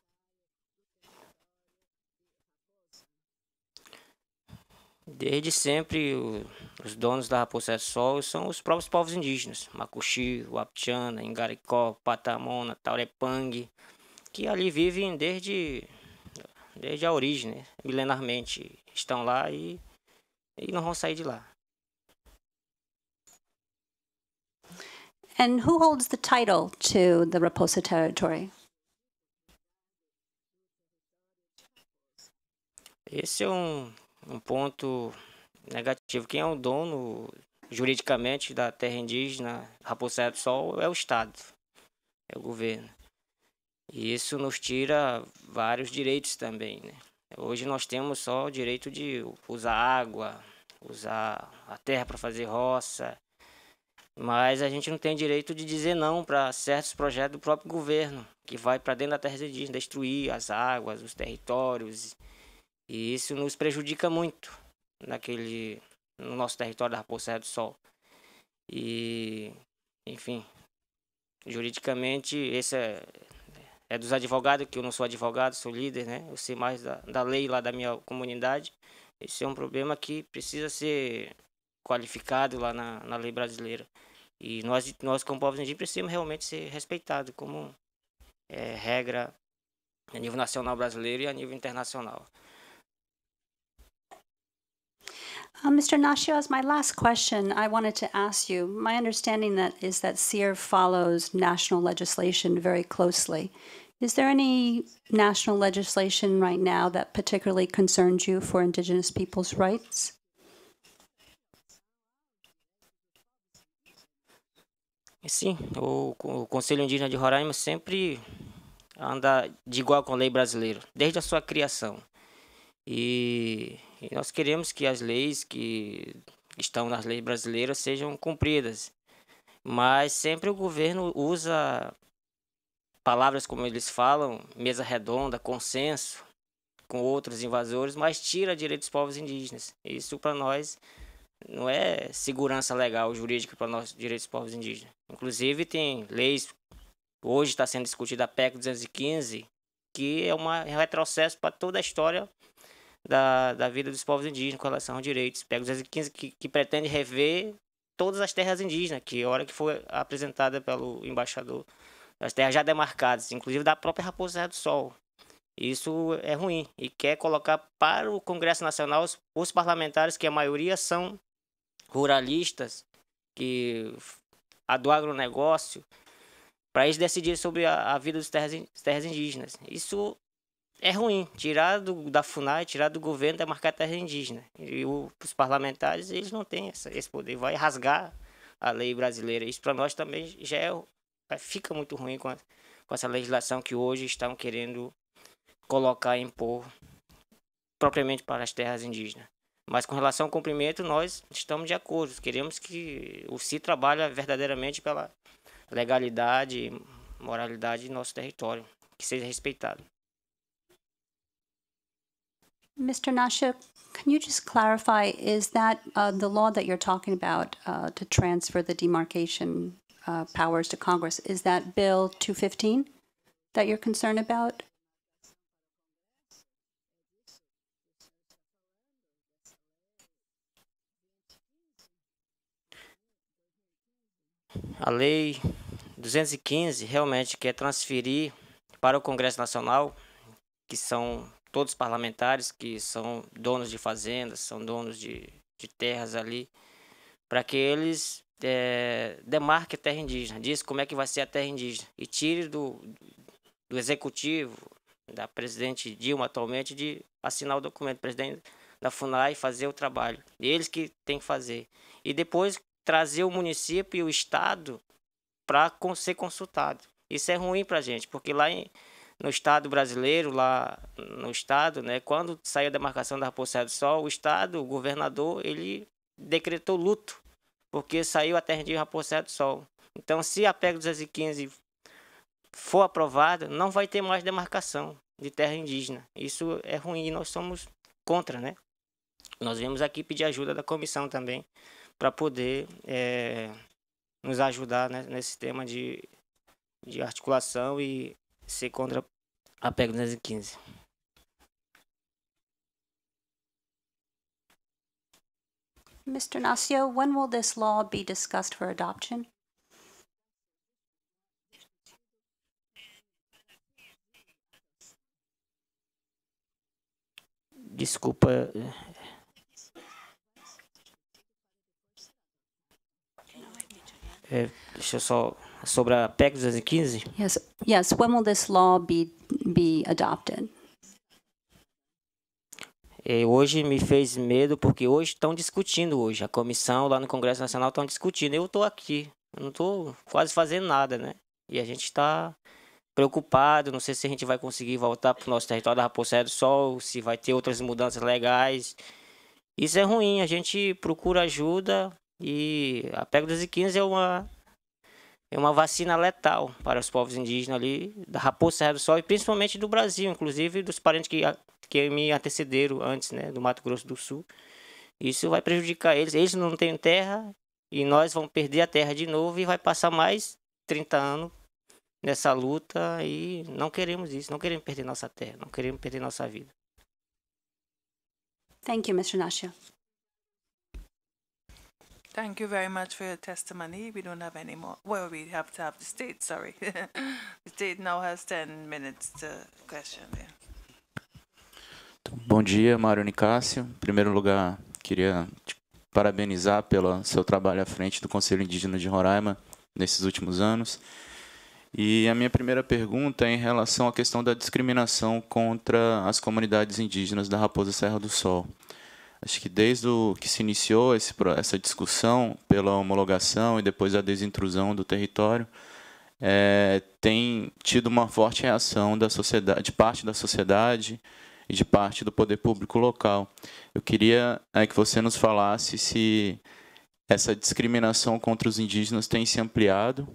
Desde sempre, os donos da Raposa Sol são os próprios povos indígenas, Macuxi, Wapchana, Ingaricó, Patamona, Taurepang, que ali vivem desde, desde a origem, né? milenarmente estão lá e, e não vão sair de lá. And who holds the title to the Raposa territory? Esse é um, um ponto negativo. Quem é o dono juridicamente da terra indígena Raposa do Sol é o Estado, é o governo. E isso nos tira vários direitos também, né? Hoje nós temos só o direito de usar água, usar a terra para fazer roça, mas a gente não tem direito de dizer não para certos projetos do próprio governo, que vai para dentro da terra indígena, destruir as águas, os territórios, e isso nos prejudica muito naquele, no nosso território da Raposa do Sol. E, enfim, juridicamente, essa, é é dos advogados, que eu não sou advogado, sou líder, né? Eu sei mais da, da lei lá da minha comunidade. Esse é um problema que precisa ser qualificado lá na, na lei brasileira. E nós, nós como povos indígenas, precisamos realmente ser respeitados como é, regra a nível nacional brasileiro e a nível internacional. Uh, Mr. Nashio, as my last question, I wanted to ask you. My understanding that is that SEER follows national legislation very closely. Is there any national legislation right now that particularly concerns you for Indigenous peoples' rights? Sim, o, o Conselho Indígena de Roraima sempre anda de igual com a lei brasileira, desde a sua criação. E, e nós queremos que as leis que estão nas leis brasileiras sejam cumpridas. Mas sempre o governo usa palavras como eles falam, mesa redonda, consenso com outros invasores, mas tira direitos dos povos indígenas. Isso para nós não é segurança legal jurídica para nossos direitos dos povos indígenas. Inclusive tem leis hoje está sendo discutida a PEC 215, que é uma, é um retrocesso para toda a história da, da vida dos povos indígenas com relação aos direitos. PEC 215 que, que pretende rever todas as terras indígenas, que hora que foi apresentada pelo embaixador as terras já demarcadas, inclusive da própria Raposa Serra do Sol. Isso é ruim e quer colocar para o Congresso Nacional os, os parlamentares, que a maioria são ruralistas, que a do agronegócio, para eles decidirem sobre a, a vida das terras, terras indígenas. Isso é ruim, tirar do, da FUNAI, tirar do governo, demarcar terra indígena. E o, os parlamentares, eles não têm essa, esse poder, vai rasgar a lei brasileira. Isso para nós também já é fica muito ruim com, a, com essa legislação que hoje estão querendo colocar em impor propriamente para as terras indígenas. Mas com relação ao cumprimento, nós estamos de acordo. Queremos que o CI trabalhe verdadeiramente pela legalidade e moralidade do nosso território, que seja respeitado. Mr. Nasha, can you just clarify, is that uh, the law that you're talking about uh, to transfer the demarcation uh, powers to Congress. Is that Bill 215 that you're concerned about? A lei 215 realmente quer transferir para o Congresso Nacional, que são todos parlamentares, que são donos de fazendas, são donos de, de terras ali, para que eles é, demarque a terra indígena, diz como é que vai ser a terra indígena e tire do, do executivo, da presidente Dilma atualmente, de assinar o documento, presidente da FUNAI fazer o trabalho, eles que tem que fazer. E depois trazer o município e o estado para ser consultado. Isso é ruim para a gente, porque lá em, no estado brasileiro, lá no estado, né, quando saiu a demarcação da Raposa do Sol, o estado, o governador, ele decretou luto porque saiu a terra de Raposa do Sol. Então, se a PEC 215 for aprovada, não vai ter mais demarcação de terra indígena. Isso é ruim e nós somos contra, né? Nós viemos aqui pedir ajuda da comissão também para poder é, nos ajudar né, nesse tema de, de articulação e ser contra a PEC 215. Mr. Nacio, when will this law be discussed for adoption? Desculpa. Eh, deixa só. Sobre a PEC 215? Yes, yes. When will this law be, be adopted? E é, hoje me fez medo porque hoje estão discutindo hoje. A comissão lá no Congresso Nacional estão discutindo. Eu estou aqui, eu não estou quase fazendo nada, né? E a gente está preocupado, não sei se a gente vai conseguir voltar para o nosso território da Raposa do Sol, se vai ter outras mudanças legais. Isso é ruim, a gente procura ajuda e a PEC 215 é uma, é uma vacina letal para os povos indígenas ali da Raposa do Sol e principalmente do Brasil, inclusive dos parentes que que me antecederam antes, né, do Mato Grosso do Sul. Isso vai prejudicar eles. Eles não têm terra e nós vamos perder a terra de novo e vai passar mais 30 anos nessa luta e não queremos isso, não queremos perder nossa terra, não queremos perder nossa vida. Thank you, Mr. Nashia. Thank you very much for your testimony. We don't have any more. Well, we have to have the state, sorry. *laughs* the state now has 10 minutes to question. Yeah. Bom dia, Mário Nicásio. Em primeiro lugar, queria te parabenizar pelo seu trabalho à frente do Conselho Indígena de Roraima nesses últimos anos. E a minha primeira pergunta é em relação à questão da discriminação contra as comunidades indígenas da Raposa Serra do Sol. Acho que desde o que se iniciou esse, essa discussão pela homologação e depois a desintrusão do território, é, tem tido uma forte reação da sociedade, de parte da sociedade, e de parte do poder público local. Eu queria é, que você nos falasse se essa discriminação contra os indígenas tem se ampliado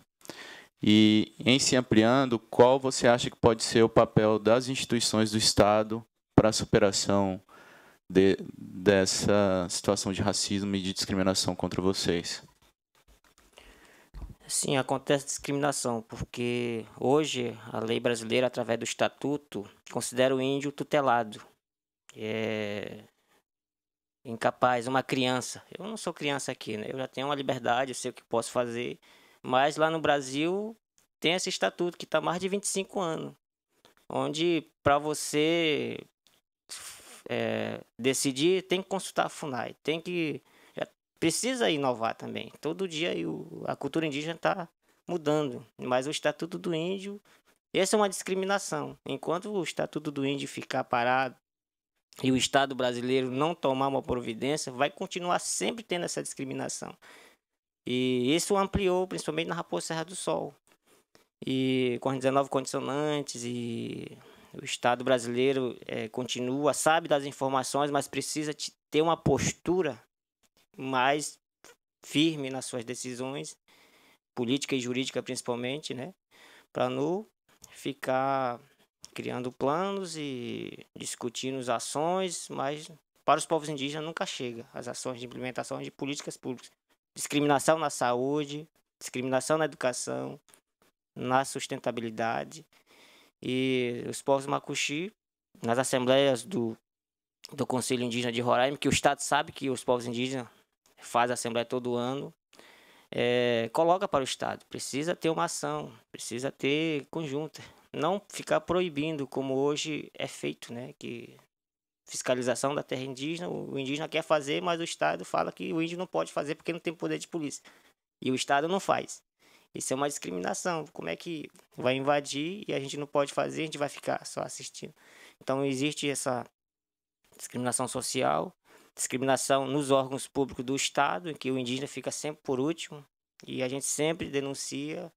e, em se ampliando, qual você acha que pode ser o papel das instituições do Estado para a superação de, dessa situação de racismo e de discriminação contra vocês? Sim, acontece discriminação, porque hoje a lei brasileira, através do estatuto, considera o índio tutelado. É incapaz, uma criança. Eu não sou criança aqui, né? Eu já tenho uma liberdade, eu sei o que posso fazer. Mas lá no Brasil tem esse estatuto que está mais de 25 anos, onde para você é, decidir tem que consultar a FUNAI, tem que precisa inovar também. Todo dia a cultura indígena está mudando, mas o Estatuto do Índio, essa é uma discriminação. Enquanto o Estatuto do Índio ficar parado e o Estado brasileiro não tomar uma providência, vai continuar sempre tendo essa discriminação. E isso ampliou, principalmente na Raposa Serra do Sol. E com 19 condicionantes e o Estado brasileiro é, continua, sabe das informações, mas precisa ter uma postura mais firme nas suas decisões, política e jurídica principalmente, né? Para não ficar criando planos e discutindo as ações, mas para os povos indígenas nunca chega as ações de implementação de políticas públicas. Discriminação na saúde, discriminação na educação, na sustentabilidade. E os povos macuxi, nas assembleias do, do Conselho Indígena de Roraima, que o Estado sabe que os povos indígenas faz a Assembleia todo ano, é, coloca para o Estado. Precisa ter uma ação, precisa ter conjunta. Não ficar proibindo, como hoje é feito, né? Que fiscalização da terra indígena, o indígena quer fazer, mas o Estado fala que o índio não pode fazer porque não tem poder de polícia. E o Estado não faz. Isso é uma discriminação. Como é que vai invadir e a gente não pode fazer, a gente vai ficar só assistindo? Então existe essa discriminação social discriminação nos órgãos públicos do Estado, em que o indígena fica sempre por último, e a gente sempre denuncia,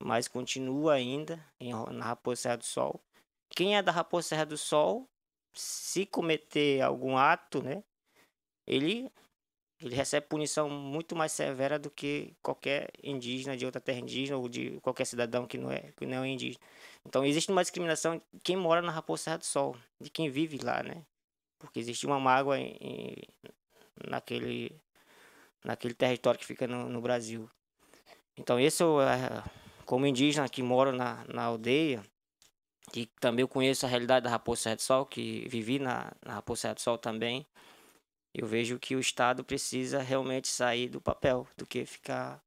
mas continua ainda em, na Raposa Serra do Sol. Quem é da Raposa Serra do Sol, se cometer algum ato, né, ele, ele recebe punição muito mais severa do que qualquer indígena de outra terra indígena ou de qualquer cidadão que não é, que não é indígena. Então existe uma discriminação de quem mora na Raposa Serra do Sol, de quem vive lá, né? porque existe uma mágoa em, em, naquele, naquele território que fica no, no Brasil. Então, esse eu, é, como indígena que moro na, na aldeia, e também eu conheço a realidade da Raposa Serra do Sol, que vivi na, na Raposa Serra do Sol também, eu vejo que o Estado precisa realmente sair do papel, do que ficar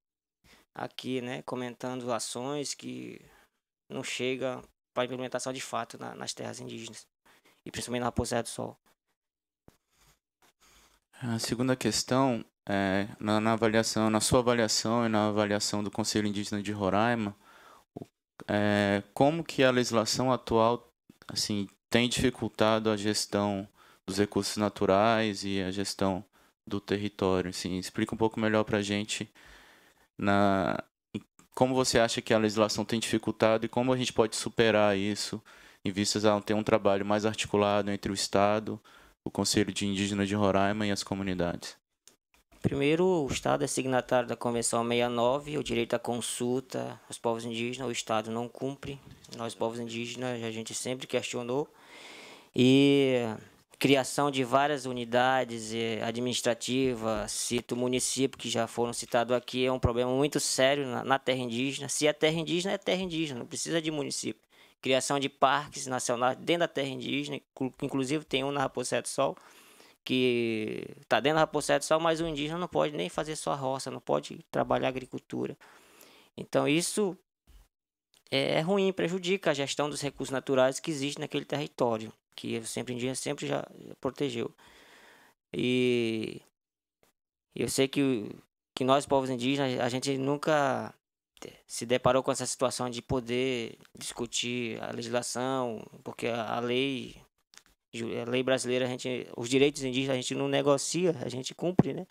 aqui, né, comentando ações que não chega para implementação de fato na, nas terras indígenas e principalmente na Raposa do Sol. A segunda questão é, na, na, avaliação, na sua avaliação e na avaliação do Conselho Indígena de Roraima, é, como que a legislação atual assim tem dificultado a gestão dos recursos naturais e a gestão do território? Assim, explica um pouco melhor para a gente na, como você acha que a legislação tem dificultado e como a gente pode superar isso em vistas a ter um trabalho mais articulado entre o Estado, o Conselho de Indígenas de Roraima e as comunidades? Primeiro, o Estado é signatário da Convenção 69, o direito à consulta aos povos indígenas, o Estado não cumpre. Nós, povos indígenas, a gente sempre questionou. E criação de várias unidades eh, administrativas, cito o município que já foram citados aqui, é um problema muito sério na, na terra indígena. Se é terra indígena, é terra indígena, não precisa de município criação de parques nacionais dentro da terra indígena, inclusive tem um na Raposa do Sol, que está dentro da Raposa do Sol, mas o indígena não pode nem fazer sua roça, não pode trabalhar agricultura. Então isso é, é ruim, prejudica a gestão dos recursos naturais que existem naquele território, que eu sempre indígena sempre já protegeu. E eu sei que, que nós povos indígenas, a gente nunca se deparou com essa situação de poder discutir a legislação, porque a lei, a lei brasileira, a gente, os direitos indígenas a gente não negocia, a gente cumpre, né?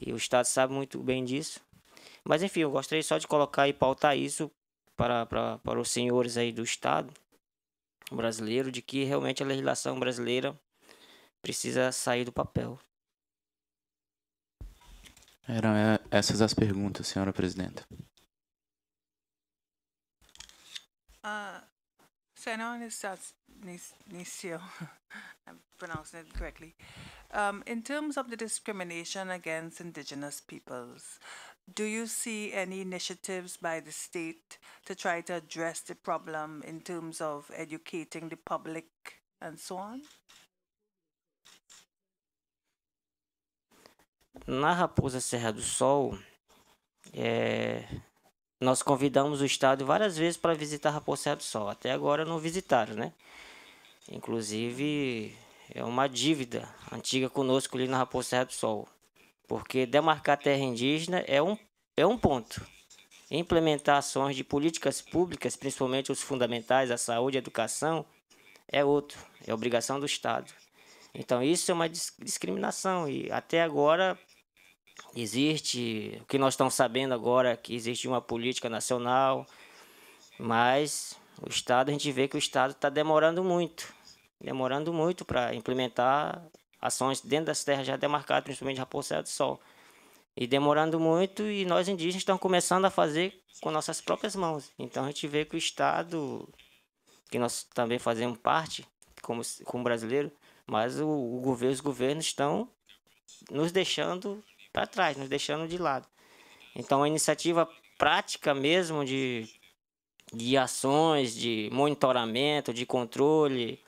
E o Estado sabe muito bem disso. Mas enfim, eu gostaria só de colocar e pautar isso para, para, para os senhores aí do Estado brasileiro, de que realmente a legislação brasileira precisa sair do papel. Eram é, essas as perguntas, senhora presidenta. Uh, Sanon is Nisio. I'm pronouncing it correctly. Um, in terms of the discrimination against indigenous peoples, do you see any initiatives by the state to try to address the problem in terms of educating the public and so on? Na Raposa Serra do Sol, é, eh, Nós convidamos o Estado várias vezes para visitar Raposa Poçada do Sol. Até agora não visitaram, né? Inclusive, é uma dívida antiga conosco ali na Raposa do Sol. Porque demarcar terra indígena é um, é um ponto. Implementar ações de políticas públicas, principalmente os fundamentais, a saúde, a educação, é outro. É obrigação do Estado. Então, isso é uma discriminação. E até agora, Existe, o que nós estamos sabendo agora, é que existe uma política nacional, mas o Estado, a gente vê que o Estado está demorando muito, demorando muito para implementar ações dentro das terras já demarcadas, principalmente de Raposa do Sol. E demorando muito, e nós indígenas estamos começando a fazer com nossas próprias mãos. Então a gente vê que o Estado, que nós também fazemos parte, como, como brasileiro, mas o, o governo, os governos estão nos deixando para trás, nos deixando de lado. Então, a iniciativa prática mesmo de, de ações, de monitoramento, de controle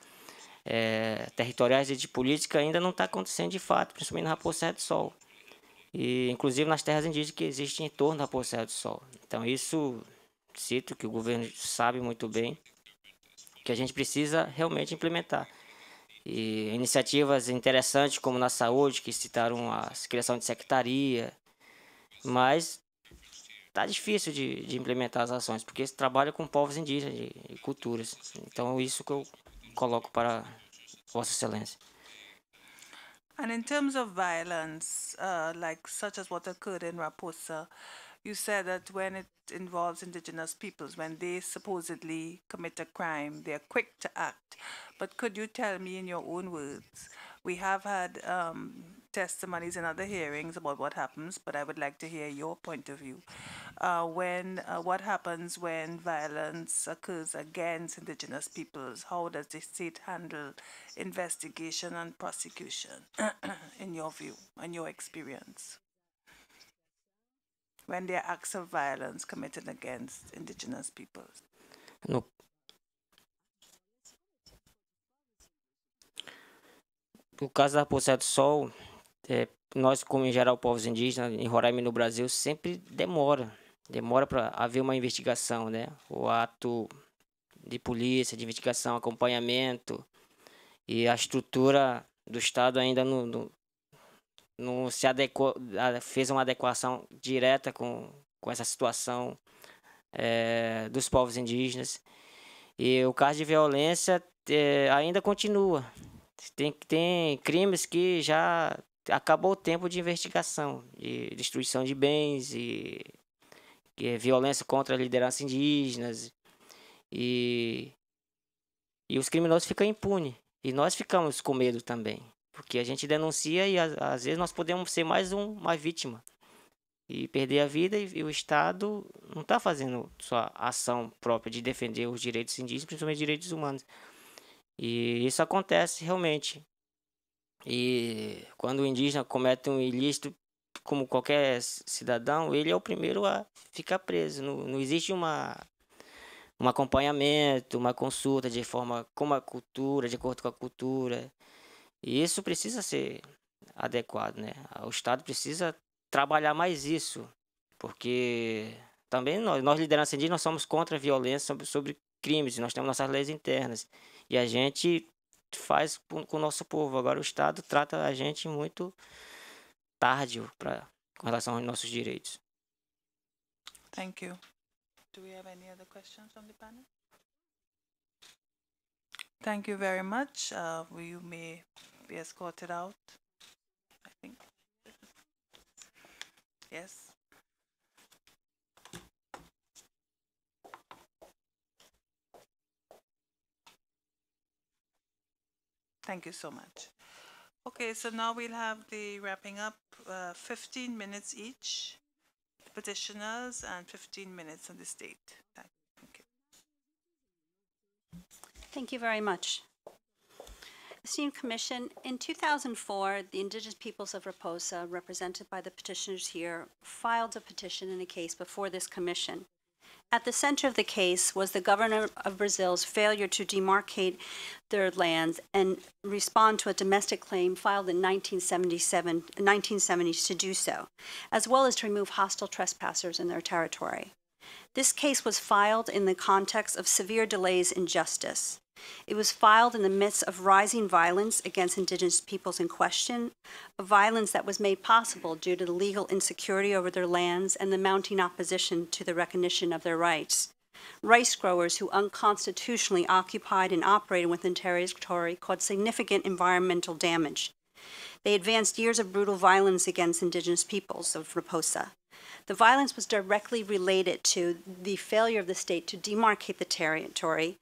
é, territoriais e de política ainda não está acontecendo de fato, principalmente na Raposa do Sol. E, inclusive nas terras indígenas que existem em torno da Raposa do Sol. Então, isso, cito que o governo sabe muito bem, que a gente precisa realmente implementar. E iniciativas interessantes como na saúde, que citaram a criação de secretaria. Mas tá difícil de, de implementar as ações, porque se trabalha com povos indígenas e, e culturas. Então, isso que eu coloco para Vossa Excelência. And in terms of violence, uh, like such as what occurred in Raposa, you said that when it involves indigenous peoples, when they supposedly commit a crime, they're quick to act. But could you tell me in your own words? We have had um, testimonies and other hearings about what happens, but I would like to hear your point of view. Uh, when uh, what happens when violence occurs against indigenous peoples? How does the state handle investigation and prosecution, *clears throat* in your view and your experience? when there are acts of violence committed against indigenous peoples. No. No caso da Poçada do Sol, é, nós, como em geral povos indígenas, em Roraima e no Brasil, sempre demora. Demora para haver uma investigação, né? O ato de polícia, de investigação, acompanhamento. E a estrutura do Estado ainda não, não, não se adequou, fez uma adequação direta com, com essa situação é, dos povos indígenas. E o caso de violência é, ainda continua. Tem, tem crimes que já acabou o tempo de investigação, de destruição de bens, e, e é violência contra a liderança indígenas. E, e os criminosos ficam impunes. E nós ficamos com medo também. Porque a gente denuncia e às vezes nós podemos ser mais um, uma vítima e perder a vida e, o Estado não está fazendo sua ação própria de defender os direitos indígenas, principalmente os direitos humanos. E isso acontece realmente. E quando o indígena comete um ilícito, como qualquer cidadão, ele é o primeiro a ficar preso. Não, não existe uma um acompanhamento, uma consulta de forma como a cultura, de acordo com a cultura. E isso precisa ser adequado, né? O Estado precisa trabalhar mais isso, porque também nós, nós liderança indígena, nós somos contra a violência sobre, sobre crimes, nós temos nossas leis internas. E a gente faz com o nosso povo. Agora o Estado trata a gente muito tarde pra, com relação aos nossos direitos. Thank you. Do we have any other questions from the panel? Thank you very much. Uh, you may be escorted out. I think. Yes. Thank you so much. Okay, so now we'll have the wrapping up uh, 15 minutes each, petitioners, and 15 minutes on the state. Thank Thank you very much. Esteemed Commission, in 2004, the Indigenous peoples of Raposa, represented by the petitioners here, filed a petition in a case before this Commission. At the center of the case was the governor of Brazil's failure to demarcate their lands and respond to a domestic claim filed in 1977, 1970s to do so, as well as to remove hostile trespassers in their territory. This case was filed in the context of severe delays in justice. It was filed in the midst of rising violence against Indigenous peoples in question, a violence that was made possible due to the legal insecurity over their lands and the mounting opposition to the recognition of their rights. Rice growers who unconstitutionally occupied and operated within territory caused significant environmental damage. They advanced years of brutal violence against indigenous peoples of Raposa. The violence was directly related to the failure of the state to demarcate the territory,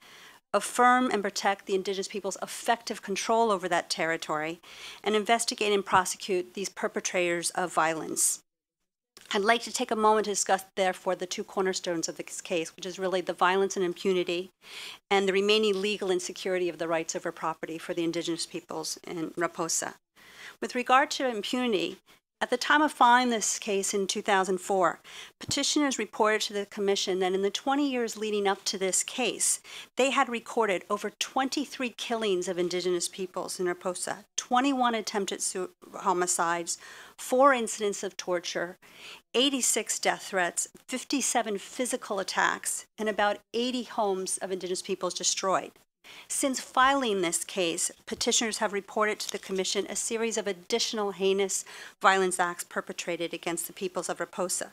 affirm and protect the indigenous people's effective control over that territory, and investigate and prosecute these perpetrators of violence. I'd like to take a moment to discuss, therefore, the two cornerstones of this case, which is really the violence and impunity and the remaining legal insecurity of the rights over property for the indigenous peoples in Raposa. With regard to impunity, at the time of filing this case in 2004, petitioners reported to the Commission that in the 20 years leading up to this case, they had recorded over 23 killings of indigenous peoples in Raposa, 21 attempted homicides, four incidents of torture, 86 death threats, 57 physical attacks, and about 80 homes of indigenous peoples destroyed. Since filing this case, petitioners have reported to the Commission a series of additional heinous violence acts perpetrated against the peoples of Raposa.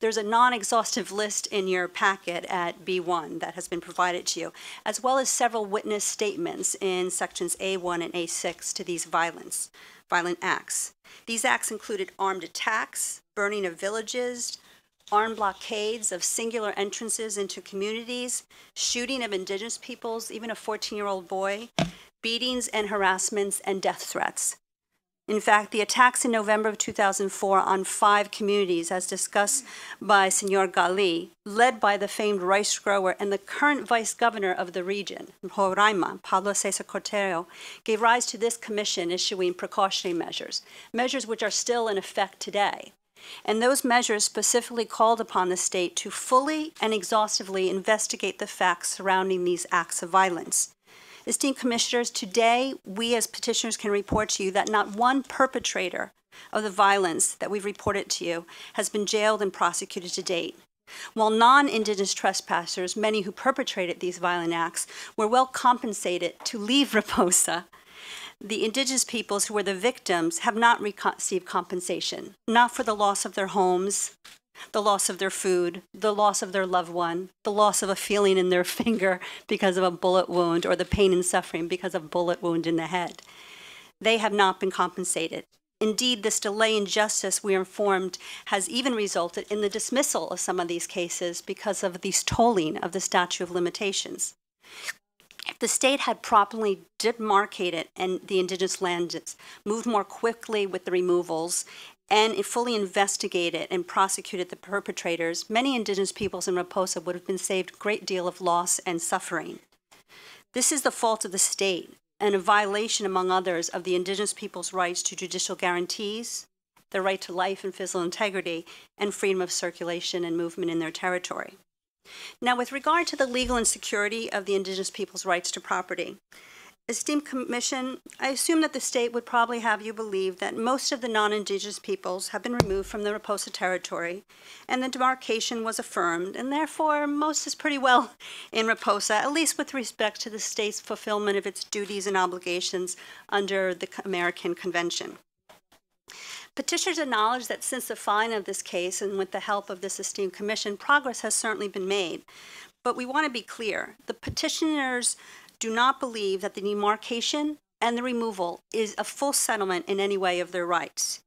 There's a non-exhaustive list in your packet at B1 that has been provided to you, as well as several witness statements in sections A1 and A6 to these violence, violent acts. These acts included armed attacks, burning of villages, armed blockades of singular entrances into communities, shooting of indigenous peoples, even a 14 year old boy, beatings and harassments, and death threats. In fact, the attacks in November of 2004 on five communities, as discussed by Senor Gali, led by the famed rice grower and the current vice governor of the region, Roraima, Pablo Cesar Cortero, gave rise to this commission issuing precautionary measures, measures which are still in effect today and those measures specifically called upon the state to fully and exhaustively investigate the facts surrounding these acts of violence. Esteemed commissioners, today we as petitioners can report to you that not one perpetrator of the violence that we've reported to you has been jailed and prosecuted to date. While non Indigenous trespassers, many who perpetrated these violent acts, were well compensated to leave *laughs* Raposa the indigenous peoples who were the victims have not received compensation, not for the loss of their homes, the loss of their food, the loss of their loved one, the loss of a feeling in their *laughs* finger because of a bullet wound, or the pain and suffering because of bullet wound in the head. They have not been compensated. Indeed, this delay in justice, we are informed, has even resulted in the dismissal of some of these cases because of these tolling of the statute of limitations the state had properly demarcated and the indigenous lands, moved more quickly with the removals, and it fully investigated and prosecuted the perpetrators, many indigenous peoples in Raposa would have been saved a great deal of loss and suffering. This is the fault of the state and a violation, among others, of the indigenous people's rights to judicial guarantees, their right to life and physical integrity, and freedom of circulation and movement in their territory. Now, with regard to the legal and security of the indigenous people's rights to property, Esteemed Commission, I assume that the state would probably have you believe that most of the non-Indigenous peoples have been removed from the Raposa territory, and the demarcation was affirmed, and therefore most is pretty well *laughs* in Raposa, at least with respect to the state's fulfillment of its duties and obligations under the American Convention. Petitioners acknowledge that since the filing of this case and with the help of this esteemed commission, progress has certainly been made. But we want to be clear. The petitioners do not believe that the demarcation and the removal is a full settlement in any way of their rights.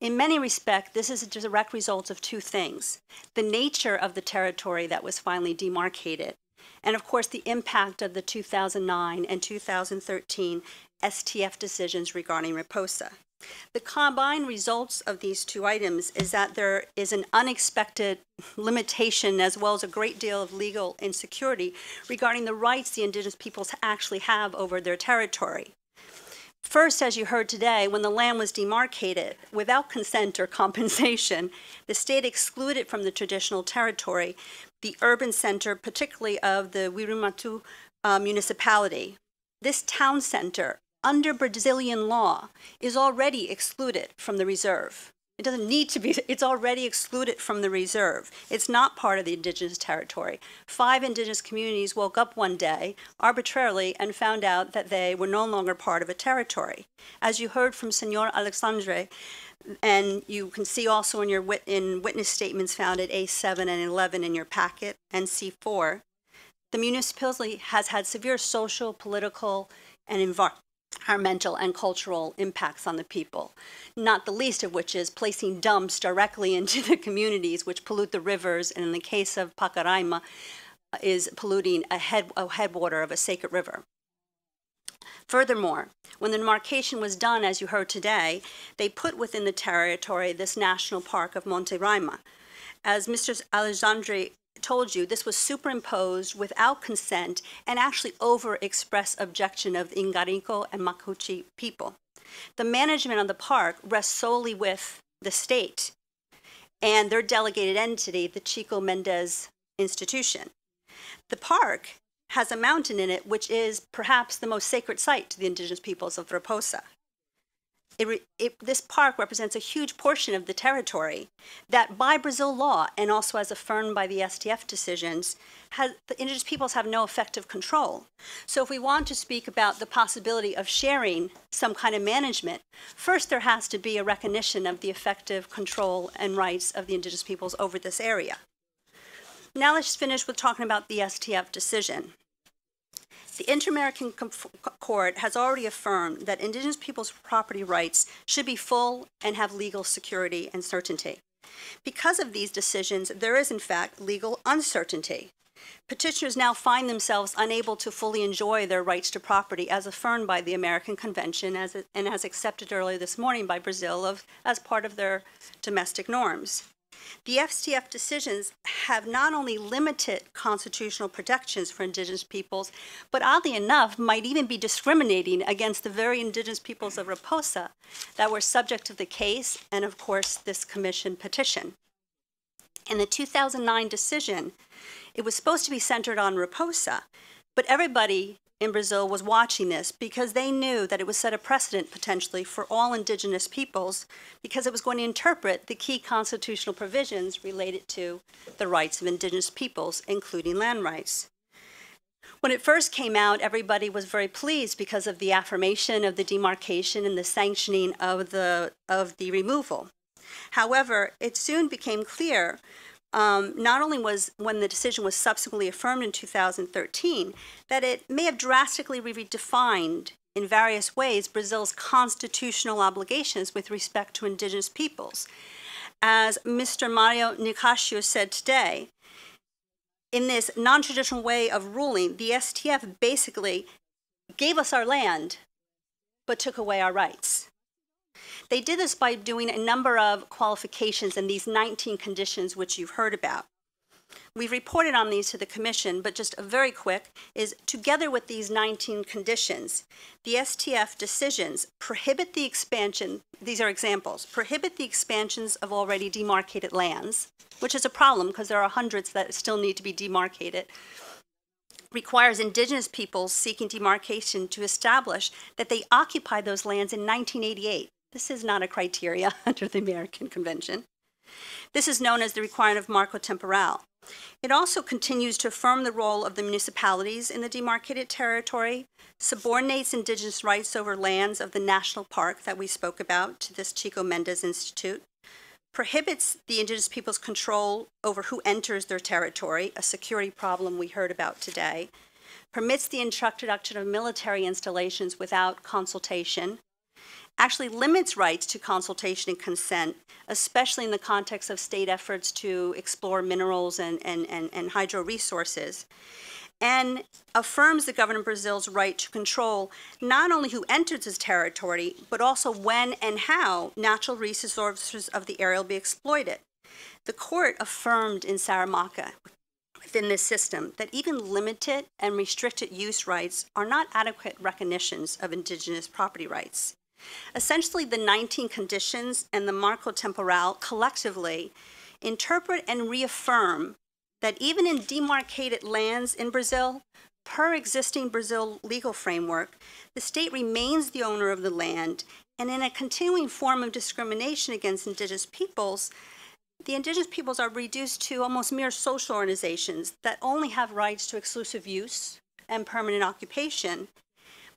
In many respects, this is a direct result of two things the nature of the territory that was finally demarcated, and of course, the impact of the 2009 and 2013 STF decisions regarding Raposa. The combined results of these two items is that there is an unexpected limitation as well as a great deal of legal insecurity regarding the rights the indigenous peoples actually have over their territory. First, as you heard today, when the land was demarcated without consent or *laughs* compensation, the state excluded from the traditional territory the urban center, particularly of the Wirumatu uh, municipality. This town center under Brazilian law is already excluded from the reserve. It doesn't need to be, *laughs* it's already excluded from the reserve. It's not part of the indigenous territory. Five indigenous communities woke up one day arbitrarily and found out that they were no longer part of a territory. As you heard from Senor Alexandre, and you can see also in your wit in witness statements found at A7 and 11 in your packet and C4, the municipality has had severe social, political, and environmental our mental and cultural impacts on the people, not the least of which is placing dumps directly *laughs* into the communities which pollute the rivers, and in the case of Pacaraima, uh, is polluting a, head, a headwater of a sacred river. Furthermore, when the demarcation was done, as you heard today, they put within the territory this national park of Monte Raima. As Mr. Alexandre told you, this was superimposed without consent and actually over express objection of the Ingariko and Makuchi people. The management of the park rests solely with the state and their delegated entity, the Chico Mendez Institution. The park has a mountain in it, which is perhaps the most sacred site to the indigenous peoples of Raposa it, it, this park represents a huge portion of the territory that by Brazil law and also as affirmed by the STF decisions, has, the indigenous peoples have no effective control. So if we want to speak about the possibility of sharing some kind of management, first there has to be a recognition of the effective control and rights of the indigenous peoples over this area. Now let's finish with talking about the STF decision. The Inter-American Court has already affirmed that indigenous peoples' property rights should be full and have legal security and certainty. Because of these decisions, there is in fact legal uncertainty. Petitioners now find themselves unable to fully enjoy their rights to property as affirmed by the American Convention as, and as accepted earlier this morning by Brazil of, as part of their domestic norms. The FCF decisions have not only limited constitutional protections for indigenous peoples, but oddly enough, might even be discriminating against the very indigenous peoples of Raposa that were subject of the case and, of course, this commission petition. In the 2009 decision, it was supposed to be centered on Raposa, but everybody in Brazil was watching this because they knew that it would set a precedent potentially for all indigenous peoples because it was going to interpret the key constitutional provisions related to the rights of indigenous peoples, including land rights. When it first came out, everybody was very pleased because of the affirmation of the demarcation and the sanctioning of the, of the removal. However, it soon became clear um, not only was when the decision was subsequently affirmed in 2013, that it may have drastically redefined in various ways Brazil's constitutional obligations with respect to indigenous peoples. As Mr. Mario Nicasio said today, in this non traditional way of ruling, the STF basically gave us our land but took away our rights. They did this by doing a number of qualifications and these 19 conditions which you've heard about. We've reported on these to the Commission, but just a very quick is together with these 19 conditions, the STF decisions prohibit the expansion, these are examples, prohibit the expansions of already demarcated lands, which is a problem because there are hundreds that still need to be demarcated, requires indigenous peoples seeking demarcation to establish that they occupy those lands in 1988 this is not a criteria *laughs* under the American Convention. This is known as the requirement of Marco Temporal. It also continues to affirm the role of the municipalities in the demarcated territory, subordinates indigenous rights over lands of the national park that we spoke about to this Chico Mendez Institute, prohibits the indigenous people's control over who enters their territory, a security problem we heard about today, permits the introduction of military installations without consultation, actually limits rights to consultation and consent, especially in the context of state efforts to explore minerals and, and, and, and hydro resources, and affirms the government of Brazil's right to control not only who enters its territory, but also when and how natural resources of the area will be exploited. The court affirmed in Saramaca, within this system that even limited and restricted use rights are not adequate recognitions of indigenous property rights. Essentially, the 19 conditions and the marco temporal collectively interpret and reaffirm that even in demarcated lands in Brazil, per existing Brazil legal framework, the state remains the owner of the land, and in a continuing form of discrimination against indigenous peoples, the indigenous peoples are reduced to almost mere social organizations that only have rights to exclusive use and permanent occupation,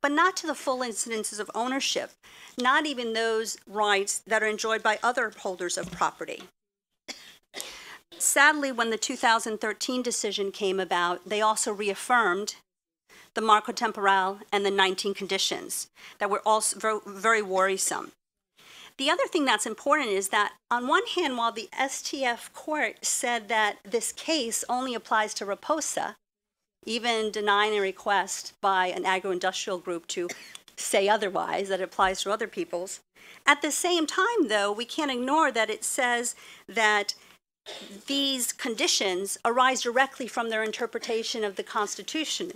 but not to the full incidences of ownership, not even those rights that are enjoyed by other holders of property. Sadly, when the 2013 decision came about, they also reaffirmed the marco temporal and the 19 conditions that were also very worrisome. The other thing that's important is that, on one hand, while the STF court said that this case only applies to Raposa, even denying a request by an agro-industrial group to say otherwise, that applies to other peoples. At the same time, though, we can't ignore that it says that these conditions arise directly from their interpretation of the Constitution.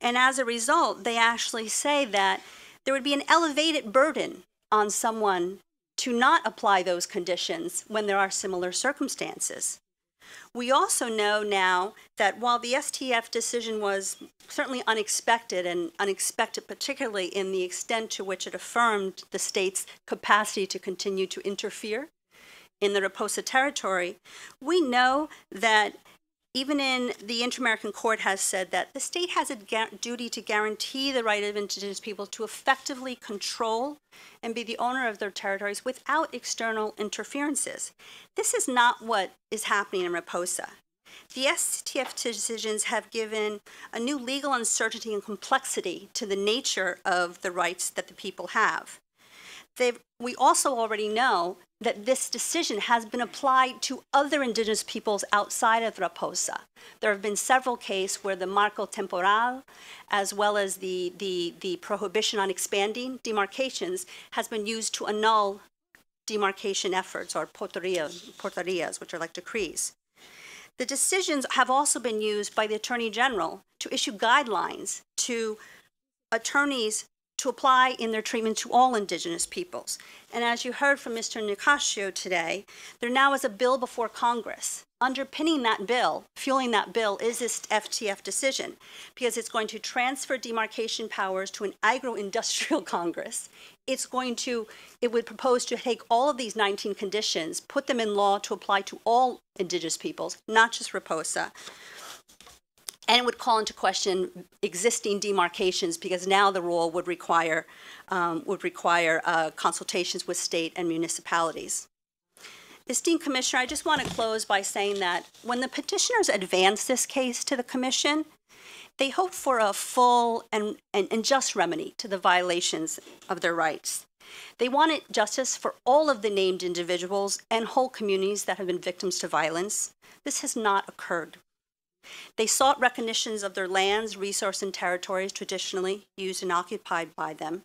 And as a result, they actually say that there would be an elevated burden on someone to not apply those conditions when there are similar circumstances. We also know now that while the STF decision was certainly unexpected, and unexpected particularly in the extent to which it affirmed the state's capacity to continue to interfere in the Raposa territory, we know that even in the Inter-American Court has said that the state has a duty to guarantee the right of indigenous people to effectively control and be the owner of their territories without external interferences. This is not what is happening in Raposa. The STF decisions have given a new legal uncertainty and complexity to the nature of the rights that the people have we also already know that this decision has been applied to other indigenous peoples outside of Raposa. There have been several cases where the marco temporal, as well as the, the, the prohibition on expanding demarcations, has been used to annul demarcation efforts or porteria, porterias, which are like decrees. The decisions have also been used by the Attorney General to issue guidelines to attorneys to apply in their treatment to all indigenous peoples. And as you heard from Mr. Nicasio today, there now is a bill before Congress. Underpinning that bill, fueling that bill, is this FTF decision because it's going to transfer demarcation powers to an agro-industrial *laughs* Congress. It's going to, it would propose to take all of these 19 conditions, put them in law to apply to all indigenous peoples, not just Raposa and it would call into question existing demarcations because now the rule would require, um, would require uh, consultations with state and municipalities. Esteemed Commissioner, I just want to close by saying that when the petitioners advanced this case to the Commission, they hoped for a full and, and, and just remedy to the violations of their rights. They wanted justice for all of the named individuals and whole communities that have been victims to violence. This has not occurred. They sought recognitions of their lands, resources, and territories traditionally used and occupied by them,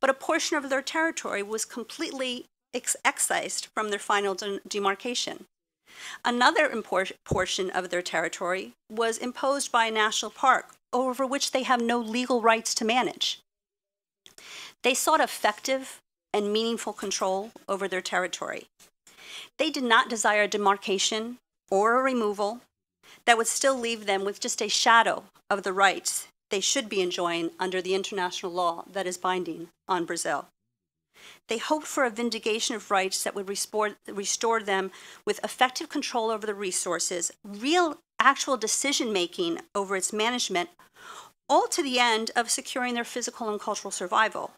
but a portion of their territory was completely ex excised from their final de demarcation. Another portion of their territory was imposed by a national park over which they have no legal rights to manage. They sought effective and meaningful control over their territory. They did not desire demarcation or a removal that would still leave them with just a shadow of the rights they should be enjoying under the international law that is binding on Brazil. They hoped for a vindication of rights that would restore, them with effective control over the resources, real actual decision making over its management, all to the end of securing their physical and cultural survival.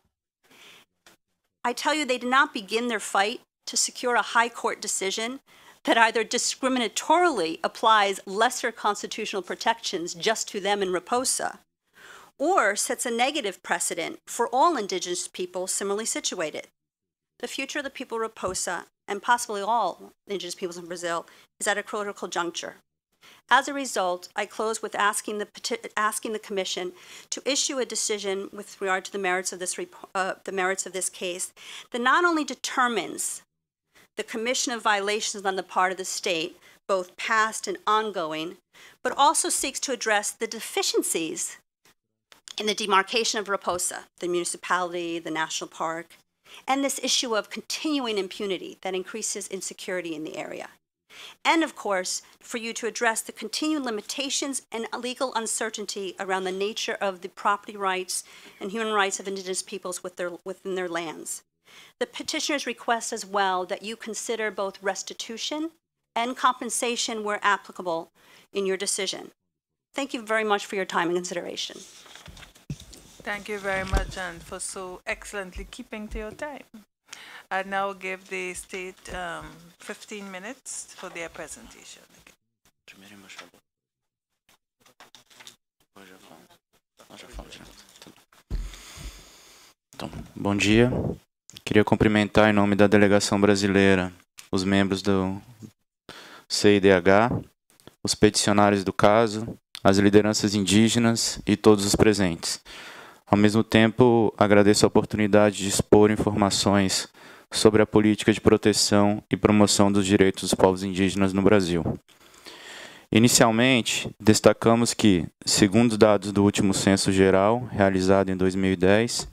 I tell you, they did not begin their fight to secure a high court decision that either discriminatorily applies lesser constitutional protections just to them in Raposa, or sets a negative precedent for all Indigenous people similarly situated. The future of the people of Raposa, and possibly all Indigenous peoples in Brazil, is at a critical juncture. As a result, I close with asking the, asking the Commission to issue a decision with regard to the merits of this, uh, the merits of this case that not only determines the commission of violations on the part of the state, both past and ongoing, but also seeks to address the deficiencies in the demarcation of Raposa, the municipality, the national park, and this issue of continuing impunity that increases insecurity in the area. And of course, for you to address the continued limitations and legal uncertainty around the nature of the property rights and human rights of indigenous peoples with their, within their lands. The petitioners request as well that you consider both restitution and compensation where applicable in your decision. Thank you very much for your time and consideration. Thank you very much, and for so excellently keeping to your time. I now give the state um, 15 minutes for their presentation. Então, bom dia. Queria cumprimentar em nome da delegação brasileira os membros do CIDH, os peticionários do caso, as lideranças indígenas e todos os presentes. Ao mesmo tempo, agradeço a oportunidade de expor informações sobre a política de proteção e promoção dos direitos dos povos indígenas no Brasil. Inicialmente, destacamos que, segundo os dados do último censo geral, realizado em 2010,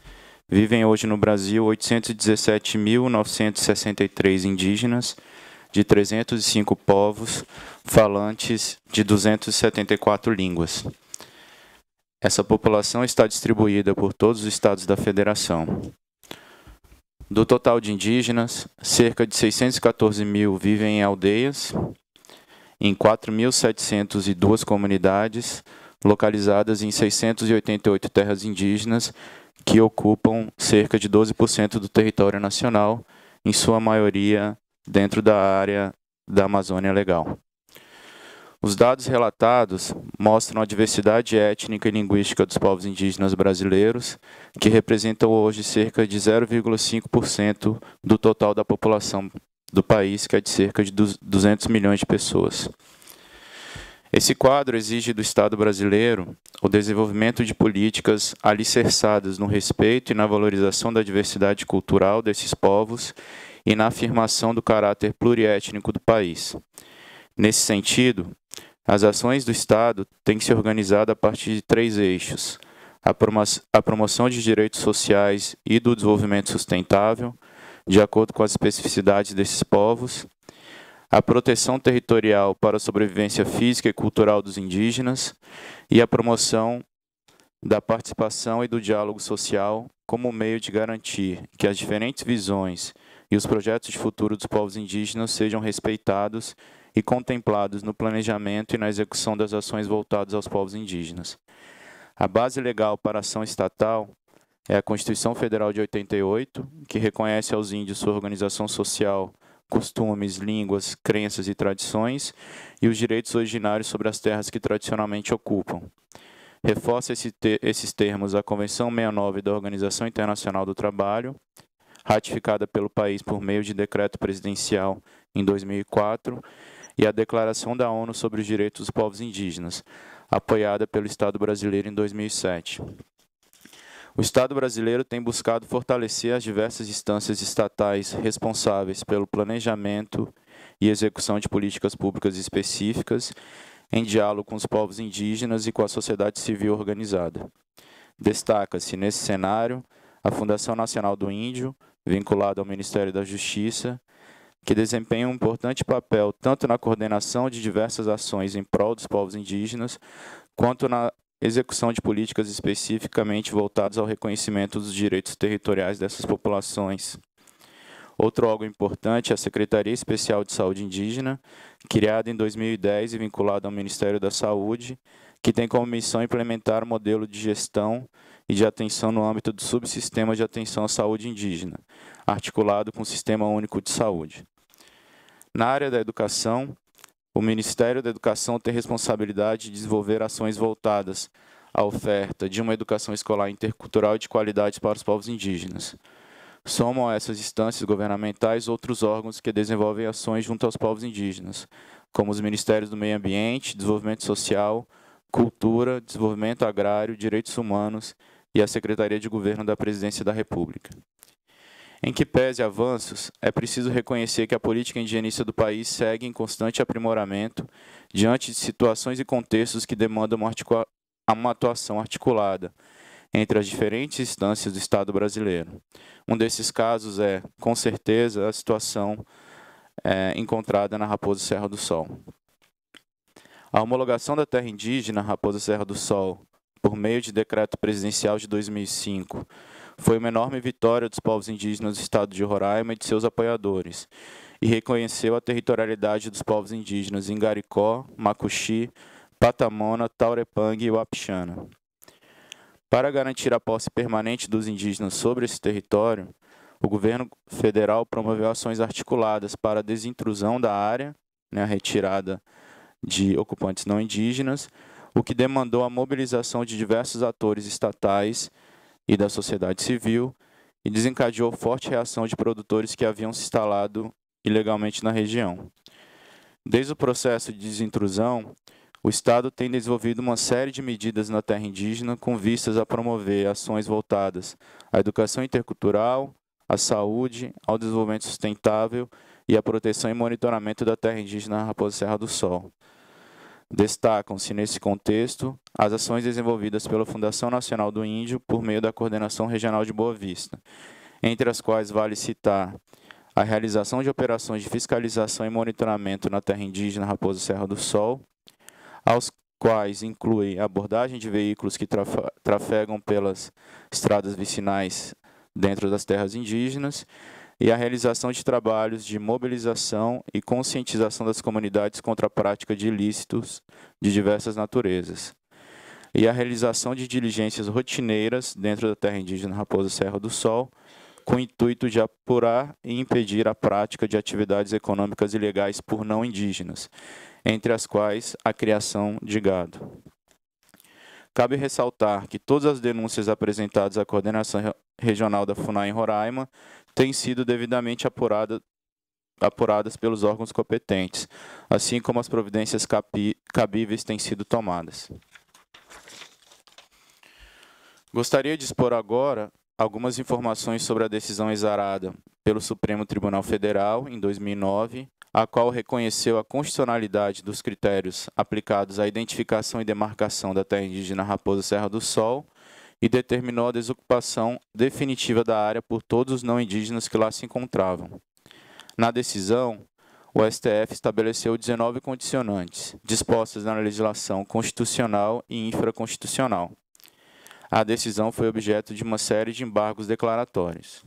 Vivem hoje no Brasil 817.963 indígenas de 305 povos falantes de 274 línguas. Essa população está distribuída por todos os estados da federação. Do total de indígenas, cerca de 614 mil vivem em aldeias, em 4.702 comunidades, localizadas em 688 terras indígenas que ocupam cerca de 12% do território nacional, em sua maioria dentro da área da Amazônia Legal. Os dados relatados mostram a diversidade étnica e linguística dos povos indígenas brasileiros, que representam hoje cerca de 0,5% do total da população do país, que é de cerca de 200 milhões de pessoas. Esse quadro exige do Estado brasileiro o desenvolvimento de políticas alicerçadas no respeito e na valorização da diversidade cultural desses povos e na afirmação do caráter pluriétnico do país. Nesse sentido, as ações do Estado têm que ser organizadas a partir de três eixos: a promoção de direitos sociais e do desenvolvimento sustentável, de acordo com as especificidades desses povos, a proteção territorial para a sobrevivência física e cultural dos indígenas e a promoção da participação e do diálogo social como meio de garantir que as diferentes visões e os projetos de futuro dos povos indígenas sejam respeitados e contemplados no planejamento e na execução das ações voltadas aos povos indígenas. A base legal para a ação estatal é a Constituição Federal de 88, que reconhece aos índios sua organização social costumes, línguas, crenças e tradições, e os direitos originários sobre as terras que tradicionalmente ocupam. Reforça esse te esses termos a Convenção 69 da Organização Internacional do Trabalho, ratificada pelo país por meio de decreto presidencial em 2004, e a Declaração da ONU sobre os Direitos dos Povos Indígenas, apoiada pelo Estado brasileiro em 2007. O Estado brasileiro tem buscado fortalecer as diversas instâncias estatais responsáveis pelo planejamento e execução de políticas públicas específicas, em diálogo com os povos indígenas e com a sociedade civil organizada. Destaca-se, nesse cenário, a Fundação Nacional do Índio, vinculada ao Ministério da Justiça, que desempenha um importante papel tanto na coordenação de diversas ações em prol dos povos indígenas, quanto na execução de políticas especificamente voltadas ao reconhecimento dos direitos territoriais dessas populações. Outro órgão importante é a Secretaria Especial de Saúde Indígena, criada em 2010 e vinculada ao Ministério da Saúde, que tem como missão implementar o um modelo de gestão e de atenção no âmbito do subsistema de atenção à saúde indígena, articulado com o Sistema Único de Saúde. Na área da educação, o Ministério da Educação tem responsabilidade de desenvolver ações voltadas à oferta de uma educação escolar intercultural de qualidade para os povos indígenas. Somam a essas instâncias governamentais outros órgãos que desenvolvem ações junto aos povos indígenas, como os Ministérios do Meio Ambiente, Desenvolvimento Social, Cultura, Desenvolvimento Agrário, Direitos Humanos e a Secretaria de Governo da Presidência da República. Em que pese avanços, é preciso reconhecer que a política indigenista do país segue em constante aprimoramento diante de situações e contextos que demandam uma, uma atuação articulada entre as diferentes instâncias do Estado brasileiro. Um desses casos é, com certeza, a situação é, encontrada na Raposa Serra do Sol. A homologação da terra indígena Raposa Serra do Sol, por meio de decreto presidencial de 2005, foi uma enorme vitória dos povos indígenas do estado de Roraima e de seus apoiadores, e reconheceu a territorialidade dos povos indígenas em Garicó, Macuxi, Patamona, Taurepangue e Wapixana. Para garantir a posse permanente dos indígenas sobre esse território, o governo federal promoveu ações articuladas para a desintrusão da área, né, a retirada de ocupantes não indígenas, o que demandou a mobilização de diversos atores estatais e da sociedade civil e desencadeou forte reação de produtores que haviam se instalado ilegalmente na região. Desde o processo de desintrusão, o Estado tem desenvolvido uma série de medidas na terra indígena com vistas a promover ações voltadas à educação intercultural, à saúde, ao desenvolvimento sustentável e à proteção e monitoramento da terra indígena Raposa Serra do Sol. Destacam-se, nesse contexto, as ações desenvolvidas pela Fundação Nacional do Índio por meio da Coordenação Regional de Boa Vista, entre as quais vale citar a realização de operações de fiscalização e monitoramento na terra indígena Raposa Serra do Sol, aos quais inclui a abordagem de veículos que trafegam pelas estradas vicinais dentro das terras indígenas e a realização de trabalhos de mobilização e conscientização das comunidades contra a prática de ilícitos de diversas naturezas, e a realização de diligências rotineiras dentro da terra indígena Raposa Serra do Sol, com o intuito de apurar e impedir a prática de atividades econômicas ilegais por não indígenas, entre as quais a criação de gado. Cabe ressaltar que todas as denúncias apresentadas à coordenação regional da FUNAI em Roraima têm sido devidamente apurada, apuradas pelos órgãos competentes, assim como as providências capi, cabíveis têm sido tomadas. Gostaria de expor agora algumas informações sobre a decisão exarada pelo Supremo Tribunal Federal em 2009, a qual reconheceu a constitucionalidade dos critérios aplicados à identificação e demarcação da terra indígena Raposa Serra do Sol e determinou a desocupação definitiva da área por todos os não indígenas que lá se encontravam. Na decisão, o STF estabeleceu 19 condicionantes, dispostas na legislação constitucional e infraconstitucional. A decisão foi objeto de uma série de embargos declaratórios.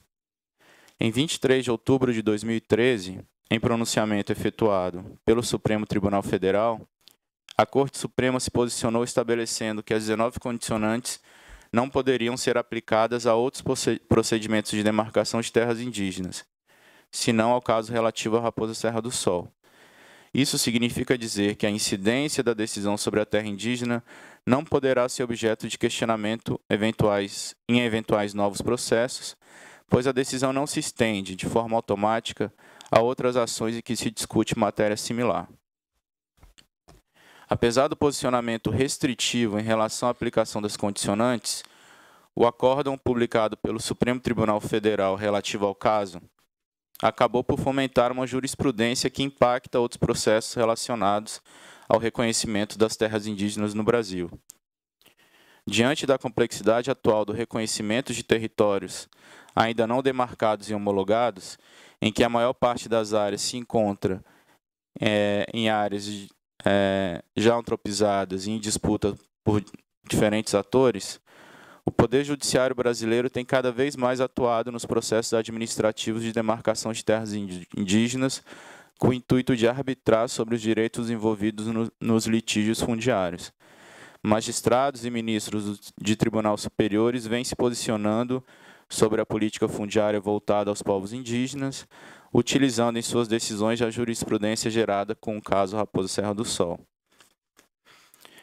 Em 23 de outubro de 2013, em pronunciamento efetuado pelo Supremo Tribunal Federal, a Corte Suprema se posicionou estabelecendo que as 19 condicionantes não poderiam ser aplicadas a outros procedimentos de demarcação de terras indígenas, senão ao caso relativo à Raposa Serra do Sol. Isso significa dizer que a incidência da decisão sobre a terra indígena não poderá ser objeto de questionamento eventuais, em eventuais novos processos, pois a decisão não se estende de forma automática a outras ações em que se discute matéria similar. Apesar do posicionamento restritivo em relação à aplicação das condicionantes, o acórdão publicado pelo Supremo Tribunal Federal relativo ao caso acabou por fomentar uma jurisprudência que impacta outros processos relacionados ao reconhecimento das terras indígenas no Brasil. Diante da complexidade atual do reconhecimento de territórios ainda não demarcados e homologados, em que a maior parte das áreas se encontra é, em áreas é, já antropizadas e em disputa por diferentes atores, o Poder Judiciário brasileiro tem cada vez mais atuado nos processos administrativos de demarcação de terras indígenas, com o intuito de arbitrar sobre os direitos envolvidos no, nos litígios fundiários. Magistrados e ministros de tribunais superiores vêm se posicionando sobre a política fundiária voltada aos povos indígenas, utilizando em suas decisões a jurisprudência gerada com o caso Raposa Serra do Sol.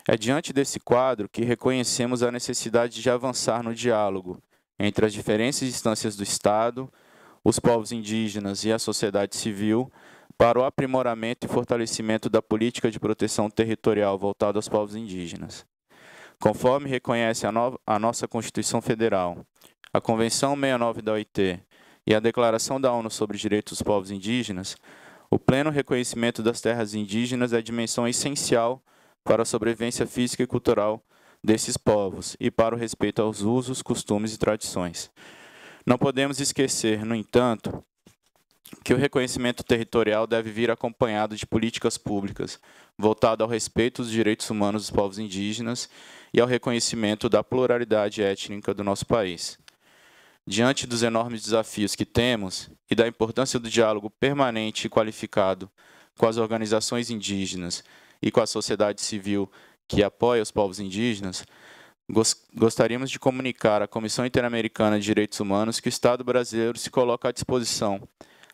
É diante desse quadro que reconhecemos a necessidade de avançar no diálogo entre as diferentes instâncias do Estado, os povos indígenas e a sociedade civil para o aprimoramento e fortalecimento da política de proteção territorial voltada aos povos indígenas, conforme reconhece a, no a nossa Constituição Federal, a Convenção 69 da OIT e a Declaração da ONU sobre Direitos dos Povos Indígenas, o pleno reconhecimento das terras indígenas é a dimensão essencial para a sobrevivência física e cultural desses povos e para o respeito aos usos, costumes e tradições. Não podemos esquecer, no entanto, que o reconhecimento territorial deve vir acompanhado de políticas públicas voltadas ao respeito dos direitos humanos dos povos indígenas e ao reconhecimento da pluralidade étnica do nosso país. Diante dos enormes desafios que temos e da importância do diálogo permanente e qualificado com as organizações indígenas e com a sociedade civil que apoia os povos indígenas, gostaríamos de comunicar à Comissão Interamericana de Direitos Humanos que o Estado brasileiro se coloca à disposição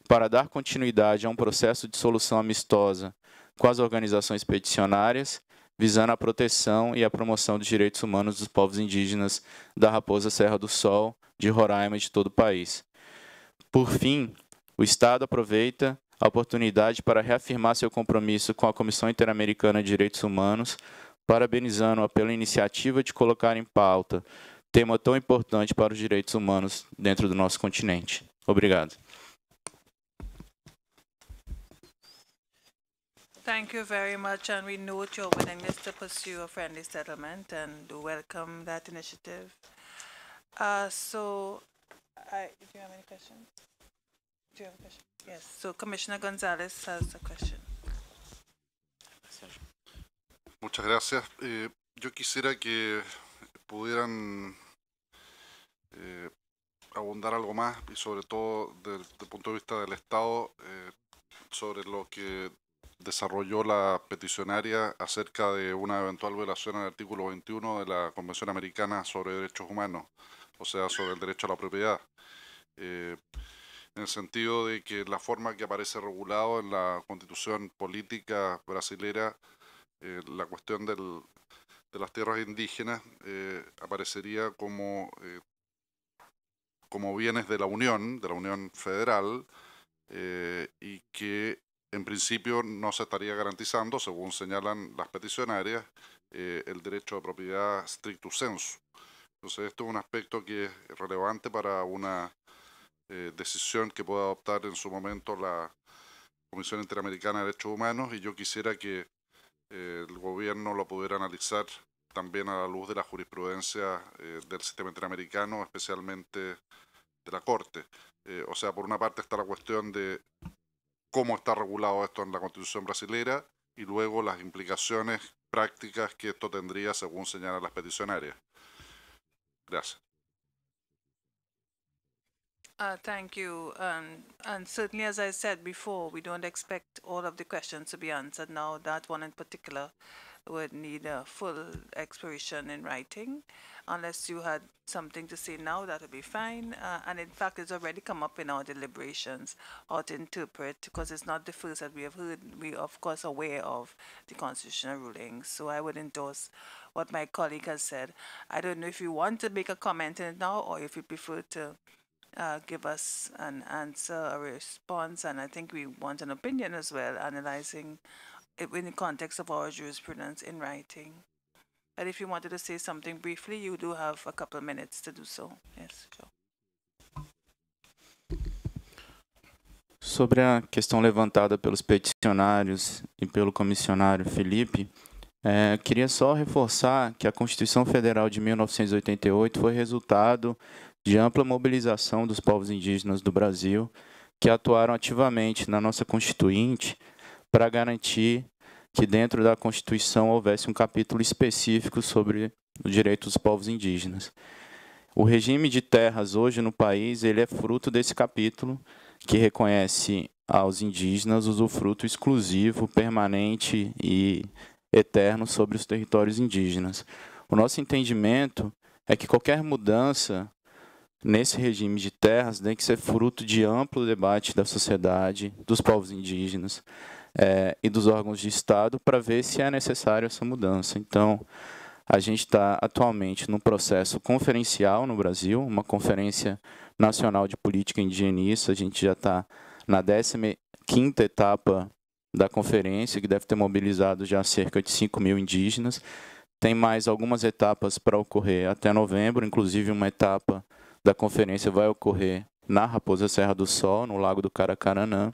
para dar continuidade a um processo de solução amistosa com as organizações peticionárias, visando a proteção e a promoção dos direitos humanos dos povos indígenas da Raposa Serra do Sol, de Roraima e de todo o país. Por fim, o Estado aproveita a oportunidade para reafirmar seu compromisso com a Comissão Interamericana de Direitos Humanos, parabenizando-a pela iniciativa de colocar em pauta tema tão importante para os direitos humanos dentro do nosso continente. Obrigado. Thank you very much, and we note your willingness to pursue a friendly settlement and welcome that initiative. Uh, so, I, you have any questions? Yes. So Muchas gracias. Eh, yo quisiera que pudieran eh, abundar algo más y sobre todo desde el punto de vista del Estado eh, sobre lo que desarrolló la peticionaria acerca de una eventual violación al artículo 21 de la Convención Americana sobre Derechos Humanos o sea, sobre el derecho a la propiedad. Eh, en el sentido de que la forma que aparece regulado en la constitución política brasilera, eh, la cuestión de las tierras indígenas eh, aparecería como, como bienes de la Unión, de la Unión Federal, y que en principio no se estaría garantizando, según señalan las peticionarias, el derecho de propiedad stricto sensu. Entonces, esto es un aspecto que es relevante para una eh, decisión que pueda adoptar en su momento la Comisión Interamericana de Derechos Humanos y yo quisiera que eh, el gobierno lo pudiera analizar también a la luz de la jurisprudencia eh, del sistema interamericano, especialmente de la Corte. o sea, por una parte está la cuestión de cómo está regulado esto en la Constitución brasilera y luego las implicaciones prácticas que esto tendría según señalan las peticionarias. Gracias. Uh, thank you. Um, and certainly, as I said before, we don't expect all of the questions to be answered now. That one in particular would need a full explanation in writing. Unless you had something to say now, that would be fine. Uh, and in fact, it's already come up in our deliberations how to interpret, because it's not the first that we have heard. We, of course, aware of the constitutional ruling, So I would endorse what my colleague has said. I don't know if you want to make a comment in it now or if you prefer to uh, give us an answer, a response, and I think we want an opinion as well, analyzing it in the context of our jurisprudence in writing. But if you wanted to say something briefly, you do have a couple of minutes to do so. Yes, sure. Sobre a questão levantada pelos peticionários e pelo comissionário Felipe, É, queria só reforçar que a Constituição Federal de 1988 foi resultado de ampla mobilização dos povos indígenas do Brasil, que atuaram ativamente na nossa Constituinte para garantir que dentro da Constituição houvesse um capítulo específico sobre o direito dos povos indígenas. O regime de terras hoje no país ele é fruto desse capítulo que reconhece aos indígenas usufruto exclusivo, permanente e eterno sobre os territórios indígenas. O nosso entendimento é que qualquer mudança nesse regime de terras tem que ser fruto de amplo debate da sociedade, dos povos indígenas é, e dos órgãos de Estado para ver se é necessário essa mudança. Então, a gente está atualmente num processo conferencial no Brasil, uma conferência nacional de política indigenista. A gente já está na 15 etapa da conferência, que deve ter mobilizado já cerca de 5 mil indígenas. Tem mais algumas etapas para ocorrer até novembro, inclusive uma etapa da conferência vai ocorrer na Raposa Serra do Sol, no Lago do Caracaranã.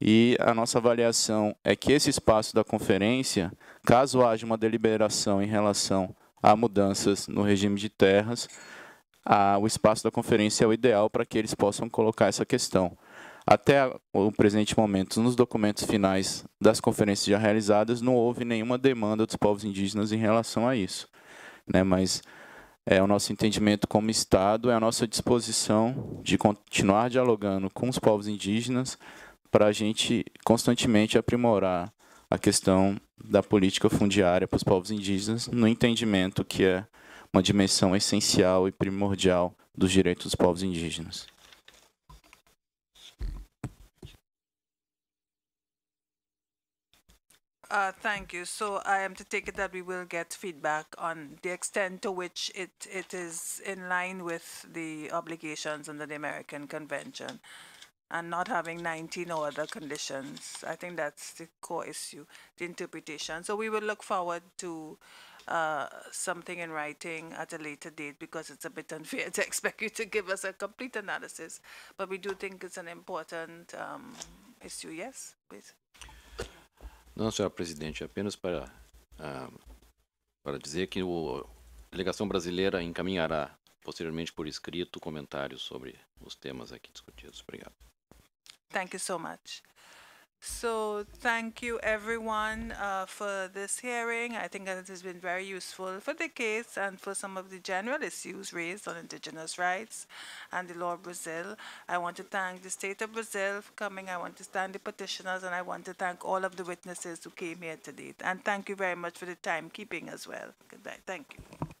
E a nossa avaliação é que esse espaço da conferência, caso haja uma deliberação em relação a mudanças no regime de terras, a, o espaço da conferência é o ideal para que eles possam colocar essa questão. Até o presente momento, nos documentos finais das conferências já realizadas, não houve nenhuma demanda dos povos indígenas em relação a isso. Né? Mas é o nosso entendimento como Estado, é a nossa disposição de continuar dialogando com os povos indígenas para a gente constantemente aprimorar a questão da política fundiária para os povos indígenas, no entendimento que é uma dimensão essencial e primordial dos direitos dos povos indígenas. Uh, thank you. So I am to take it that we will get feedback on the extent to which it, it is in line with the obligations under the American Convention and not having 19 or other conditions. I think that's the core issue, the interpretation. So we will look forward to uh, something in writing at a later date because it's a bit unfair to *laughs* expect you to give us a complete analysis. But we do think it's an important um, issue. Yes, please. Não, senhora presidente, apenas para, ah, para dizer que o, a delegação brasileira encaminhará posteriormente por escrito comentários sobre os temas aqui discutidos. Obrigado. Thank you so much. So thank you everyone uh, for this hearing. I think that it has been very useful for the case and for some of the general issues raised on indigenous rights and the law of Brazil. I want to thank the state of Brazil for coming. I want to thank the petitioners and I want to thank all of the witnesses who came here today. And thank you very much for the timekeeping as well. Goodbye. Thank you.